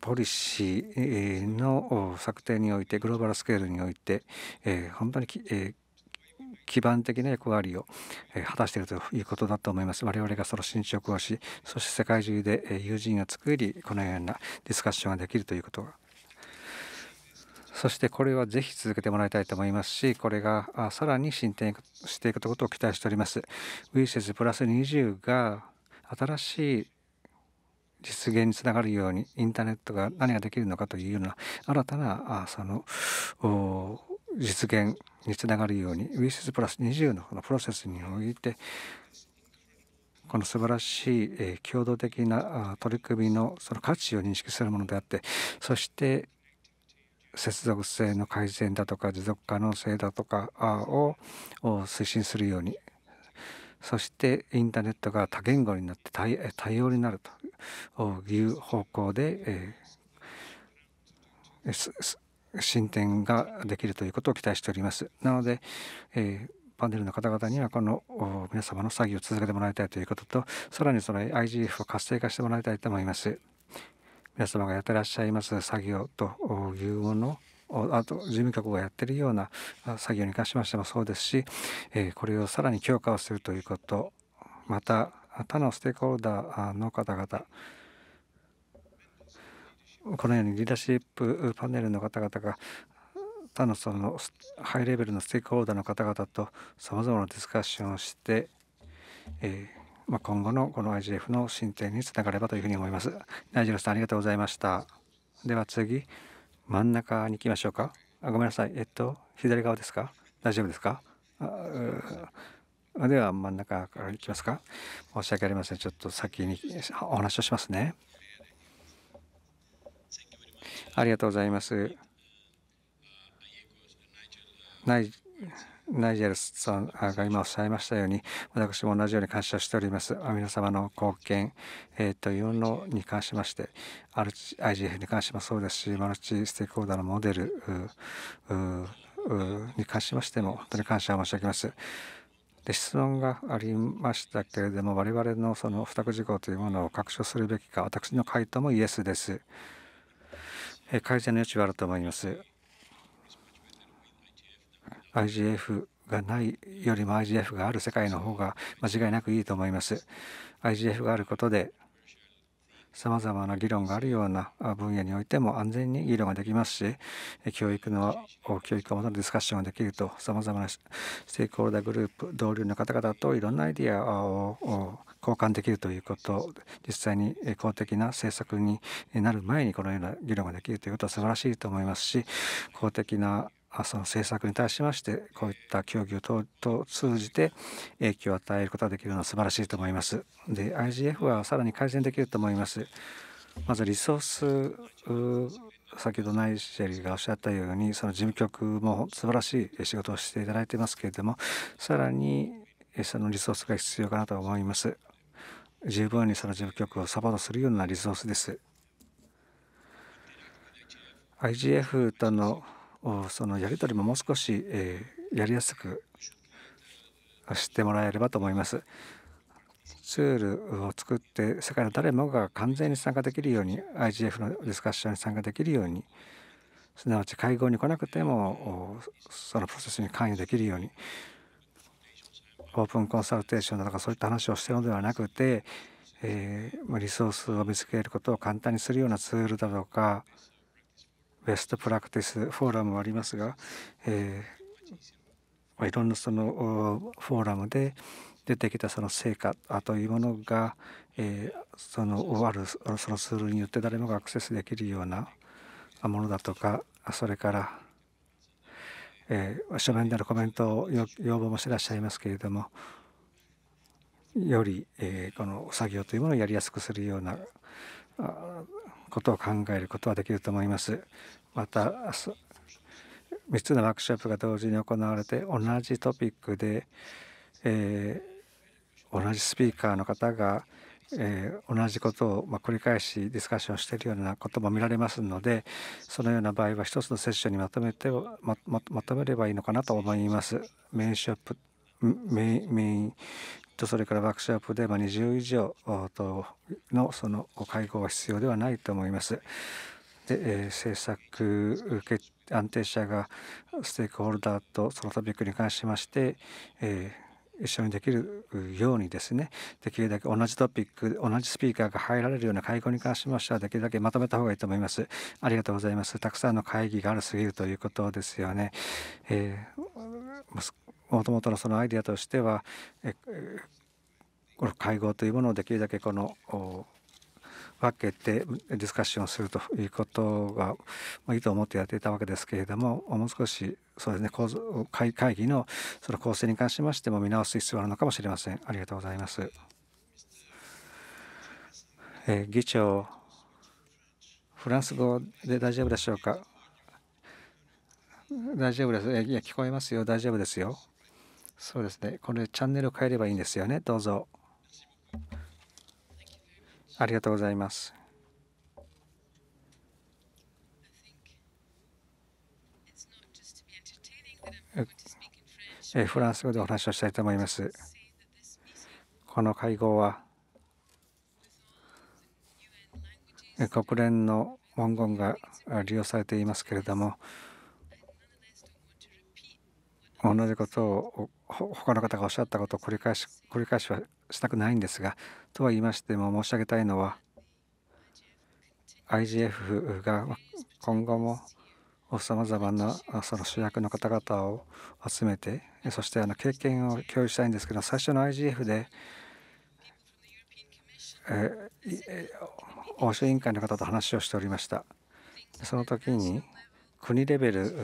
ポリシーの策定においてグローバルスケールにおいて本当に、基盤的な役割を、え果たしているということだと思います。我々がその進捗をしそして世界中で、え友人が作りこのようなディスカッションができるということそしてこれはぜひ続けてもらいたいと思いますし、これがさらに進展していくということを期待しております。ウィセスプラス20が新しい実現につながるようにインターネットが何ができるのかというような新たなその実現につながるようにウィスプラス20のこのプロセスにおいてこの素晴らしい、えー、共同的な取り組みのその価値を認識するものであってそして接続性の改善だとか持続可能性だとかを推進するようにそしてインターネットが多言語になって多様になるという方向で、えー、進展ができるということを期待しております。なので、えーパネルの方々にはこの皆様の作業を続けてもらいたいということとさらにその IGF を活性化してもらいたいと思います皆様がやってらっしゃいます作業というものあと事務局がやってるような作業に関しましてもそうですしこれをさらに強化をするということまた他のステークホルダーの方々このようにリーダーシップパネルの方々が他のそのハイレベルのステークホルダーの方々とさまざまなディスカッションをして、えーまあ、今後のこの IGF の進展につながればというふうに思います。ナイジェルさんありがとうございました。では次、真ん中に行きましょうか。あごめんなさい。えっと、左側ですか大丈夫ですかあでは真ん中から行きますか。申し訳ありません。ちょっと先にお話をしますね。ありがとうございます。ナイジェルさんが今おっしゃいましたように、私も同じように感謝しております。皆様の貢献、えー、というのに関しまして、IGF に関してもそうですし、マルチステークホルダーのモデルに関しましても、本当に感謝を申し上げます。で質問がありましたけれども、我々のその不託事項というものを確証するべきか、私の回答もイエスです。改善の余地はあると思います。IGF がないよりも IGF がある世界の方が間違いなくいいと思います。IGF があることでさまざまな議論があるような分野においても安全に議論ができますし教育の教育をもとにディスカッションができるとさまざまなステークホルダーグループ同僚の方々といろんなアイディアを交換できるということ実際に公的な政策になる前にこのような議論ができるということは素晴らしいと思いますし公的なその政策に対しましてこういった協議を通じて影響を与えることができるのは素晴らしいと思います。で IGF はさらに改善できると思います。まずリソース先ほどナイシェリがおっしゃったようにその事務局も素晴らしい仕事をしていただいてますけれどもさらにそのリソースが必要かなと思います。十分にその事務局をサポートするようなリソースです。IGF とのそのやり取りももう少し、えー、やりやすくしてもらえればと思います。ツールを作って世界の誰もが完全に参加できるように IGF のディスカッションに参加できるようにすなわち会合に来なくてもそのプロセスに関与できるようにオープンコンサルテーションだとかそういった話をしてるのではなくて、えー、リソースを見つけることを簡単にするようなツールだとかベストプラクティスフォーラムもありますが、えー、いろんなそのフォーラムで出てきたその成果というものが、えー、そのあるそのツールによって誰もがアクセスできるようなものだとかそれからえー、書面でのコメントを要望もしてらっしゃいますけれどもより、えー、この作業というものをやりやすくするようなことを考えることはできると思います。また3つのワークショップが同時に行われて同じトピックで、えー、同じスピーカーの方がえー、同じことを、まあ、繰り返しディスカッションしているようなことも見られますのでそのような場合は一つのセッションにまとめてまままとめればいいのかなと思います。メインショップメインメインとそれからワークショップで、まあ、20以上とのその会合は必要ではないと思います。で、えー、政策安定者がステークホルダーとそのトピックに関しまして、えー一緒にできるようにですねできるだけ同じトピック同じスピーカーが入られるような会合に関しましてはできるだけまとめた方がいいと思いますありがとうございますたくさんの会議があるすぎるということですよね、えー、もともとのそのアイデアとしては、えー、この会合というものをできるだけこの分けてディスカッションするということが、まあ、いいと思ってやっていたわけですけれどももう少しそうですね構造会議のその構成に関しましても見直す必要があるのかもしれません。ありがとうございます。えー、議長フランス語で大丈夫でしょうか大丈夫です。いや、聞こえますよ。大丈夫ですよ。そうですね。これ、チャンネルを変えればいいんですよね。どうぞ。ありがとうございます。フランス語でお話をしたいと思います。この会合は国連の文言が利用されていますけれども同じことを他の方がおっしゃったことを繰り返し繰り返しはしたくないんですがとは言いましても申し上げたいのは IGF が今後もさまざまなその主役の方々を集めてそしてあの経験を共有したいんですけど最初の IGF で、えー、欧州委員会の方と話をしておりましたその時に国レベル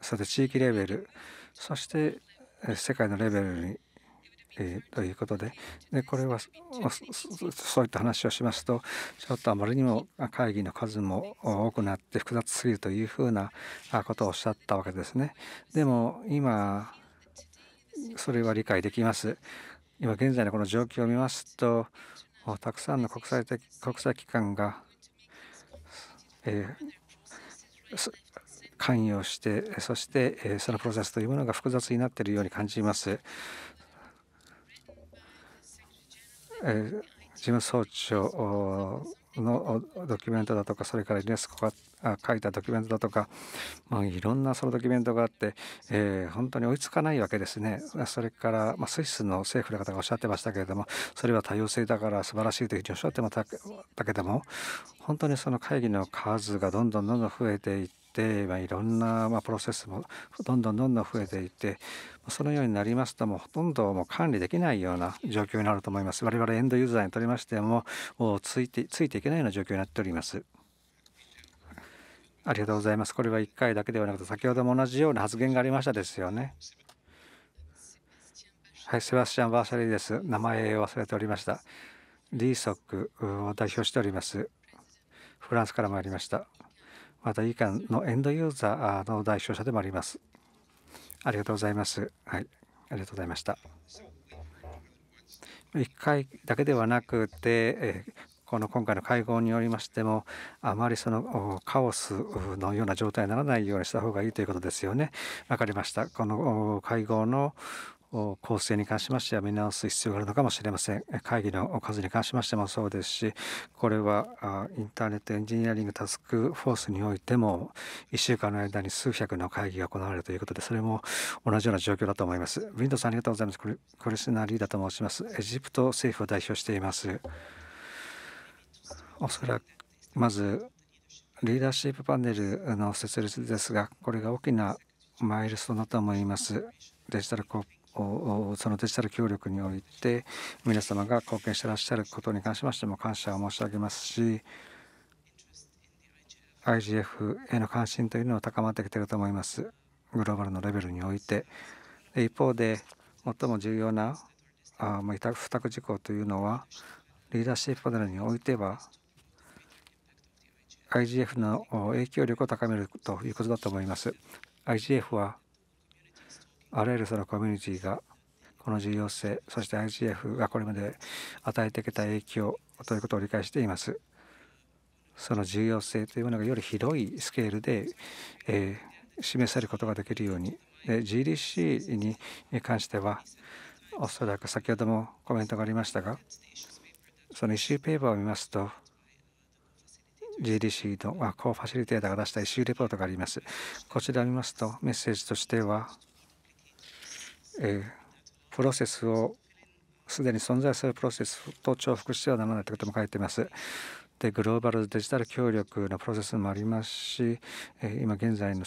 そして地域レベルそして世界のレベルにえー、ということででこれはそういった話をしますとちょっとあまりにも会議の数も多くなって複雑すぎるというふうなことをおっしゃったわけですね。でも今それは理解できます。今現在のこの状況を見ますとたくさんの国際的国際機関が、えー、関与してそして、えそのプロセスというものが複雑になっているように感じます。事務総長のドキュメントだとかそれからユネスコが書いたドキュメントだとか、まあ、いろんなそのドキュメントがあって、えー、本当に追いつかないわけですねそれから、まあ、スイスの政府の方がおっしゃってましたけれどもそれは多様性だから素晴らしいというふうにおっしゃってましたけども本当にその会議の数がどんどんどんどん増えていっ、まあ、いろんな、まあ、プロセスもどんどんどんどん増えていてそのようになりますともうほとんどもう管理できないような状況になると思います我々エンドユーザーにとりましてもついてついていけないような状況になっておりますありがとうございますこれは1回だけではなくて先ほども同じような発言がありましたですよねはいセバスチャン・バーシャリーです名前を忘れておりましたリーソックを代表しておりますフランスから参りましたまた、以下のエンドユーザーの代表者でもあります。ありがとうございます。はい、ありがとうございました。1回だけではなくて、この今回の会合によりましても、あまりそのカオスのような状態にならないようにした方がいいということですよね。わかりました。この会合の構成に関しましては見直す必要があるのかもしれません会議の数に関しましてもそうですしこれはインターネットエンジニアリングタスクフォースにおいても1週間の間に数百の会議が行われるということでそれも同じような状況だと思いますウ w i n さんありがとうございますクリスナリーダーと申しますエジプト政府を代表していますおそらくまずリーダーシップパネルの設立ですがこれが大きなマイルストーンだと思いますデジタルコーそのデジタル協力において皆様が貢献してらっしゃることに関しましても感謝を申し上げますし IGF への関心というのは高まってきていると思いますグローバルのレベルにおいて一方で最も重要なあ不託事項というのはリーダーシップパネルにおいては IGF の影響力を高めるということだと思います IGF はあらゆるそのコミュニティがこの重要性そして IGF がこれまで与えてきた影響ということを理解していますその重要性というものがより広いスケールで、えー、示されることができるように GDC に関してはおそらく先ほどもコメントがありましたがそのイシューペーパーを見ますと GDC のコーファシリテーターが出したイシューレポートがありますこちらを見ますとメッセージとしてはえプロセスをすでに存在するプロセスと重複してはならないということも書いています。でグローバルデジタル協力のプロセスもありますし、え今現在の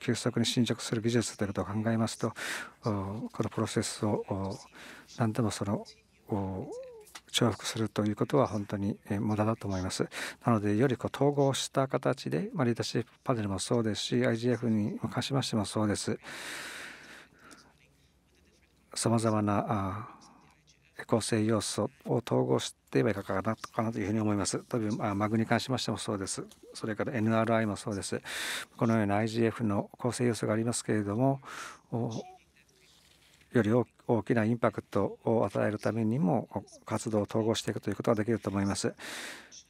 急速に進捗する技術ということを考えますとこのプロセスを何でもその重複するということは本当に無駄だと思います。なのでよりこう統合した形で、まリーダーシップパネルもそうですし IGF に関しましてもそうです。さまざまな構成要素を統合してばいかがなかなというふうに思います。多分マグに関しましてもそうです。それから NRI もそうです。このような IGF の構成要素がありますけれども、より大きなインパクトを与えるためにも活動を統合していくということができると思います。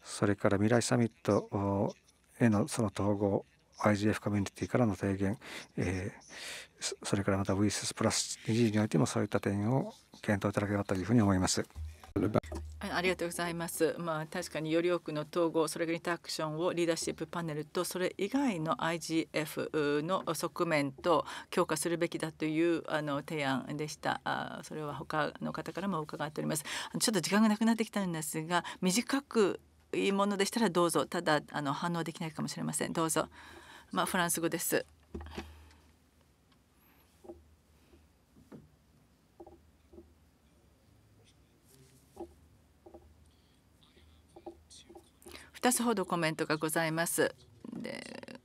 それから未来サミットへのその統合 IGF コミュニティからの提言、えー、それからまたウイスプラス G においてもそういった点を検討いただければというふうに思います。ありがとうございます。まあ確かにより多くの統合、それからインタクションをリーダーシップパネルとそれ以外の IGF の側面と強化するべきだというあの提案でした。あそれは他の方からも伺っております。ちょっと時間がなくなってきたんですが、短くいいものでしたらどうぞ。ただあの反応できないかもしれません。どうぞ。まあフランス語です。2つほどコメントがございます。で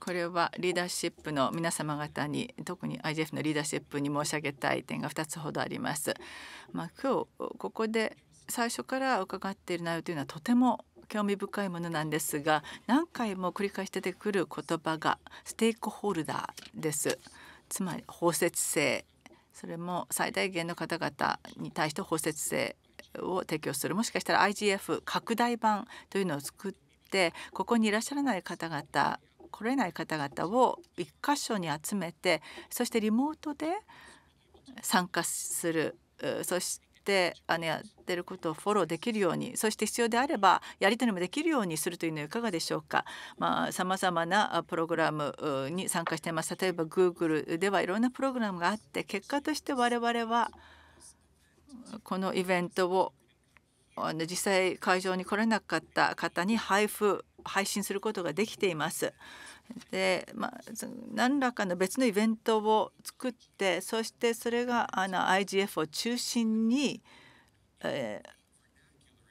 これはリーダーシップの皆様方に特に IGF のリーダーシップに申し上げたい点が2つほどあります。まあ、今日ここで最初から伺っている内容というのはとても興味深いものなんですが何回も繰り返し出てくる言葉がステークホルダーですつまり包摂性それも最大限の方々に対して包摂性を提供するもしかしたら IGF 拡大版というのを作ってここにいらっしゃらない方々来れない方々を一箇所に集めてそしてリモートで参加するそしてあのやってることをフォローできるようにそして必要であればやり取りもできるようにするというのはいかがでしょうかさまざ、あ、まなプログラムに参加しています例えば Google ではいろんなプログラムがあって結果として我々はこのイベントを実際会場に来れなかった方に配布配信することができています。で、まあ、何らかの別のイベントを作ってそしてそれがあの IGF を中心に、え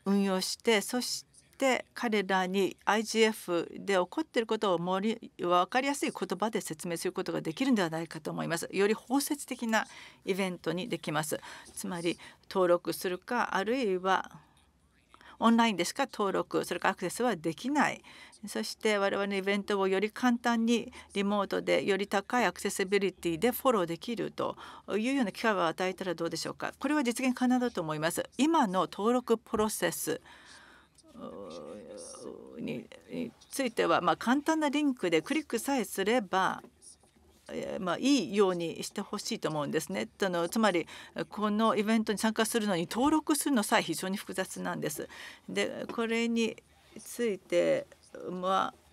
ー、運用してそしして彼らに IGF で起こっていることを分かりやすい言葉で説明することができるのではないかと思います。より包摂的なイベントにできます。つまり登録するかあるいはオンラインでしか登録それからアクセスはできないそして我々のイベントをより簡単にリモートでより高いアクセシビリティでフォローできるというような機会を与えたらどうでしょうかこれは実現可能だと思います今の登録プロセスについては、まあ、簡単なリンクでクリックさえすれば、えまあ、いいようにしてほしいと思うんですね。あのつまりこのイベントに参加するのに登録するのさえ非常に複雑なんです。でこれについては、まあ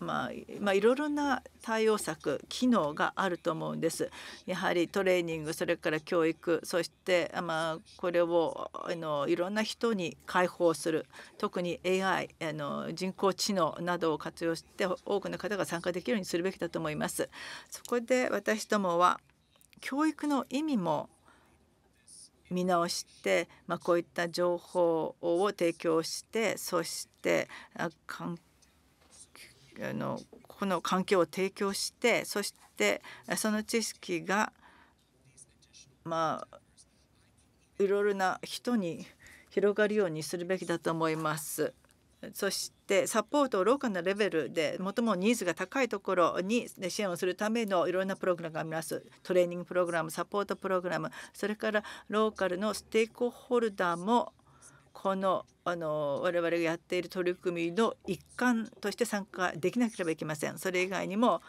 まあまあ、いろいろな対応策機能があると思うんです。やはりトレーニングそれから教育そしてまあこれをあのいろんな人に開放する特に AI あの人工知能などを活用して多くの方が参加できるようにするべきだと思います。そこで私どもは教育の意味も見直して、まあ、こういった情報を提供してそして環あのこの環境を提供してそしてその知識がまあいろいろな人に広がるようにするべきだと思います。そしてサポートをローカルなレベルで最もニーズが高いところに支援をするためのいろんなプログラムがありますトレーニングプログラムサポートプログラムそれからローカルのステークホルダーもこのあの我々がやっている取り組みの一環として参加できなければいけません。それ以外にも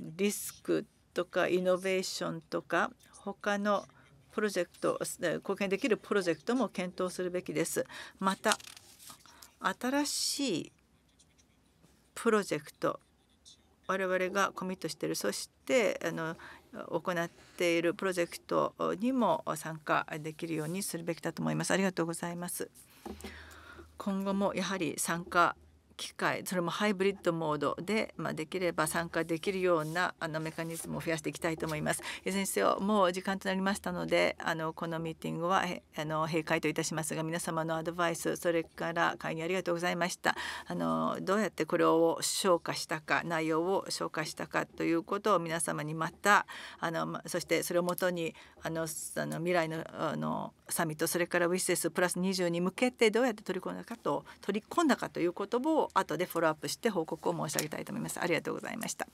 リスクとかイノベーションとか他のプロジェクト貢献できるプロジェクトも検討するべきです。また新しいプロジェクト我々がコミットしているそしてあの行っているプロジェクトにも参加できるようにするべきだと思います。ありがとうございます。今後もやはり参加機会それもハイブリッドモードで、まあ、できれば参加できるようなあのメカニズムを増やしていきたいと思います。いずれにせよもう時間となりましたのであのこのミーティングはあの閉会といたしますが皆様のアドバイスそれから会員ありがとうございました。あのどうやってこれを消化したか内容を消化したかということを皆様にまたあのそしてそれをもとにあのあの未来のあのサミットそれからウィセスプラス20に向けてどうやって取り込んだかと取り込んだかということを後でフォローアップして報告を申し上げたいと思います。ありがとうございました。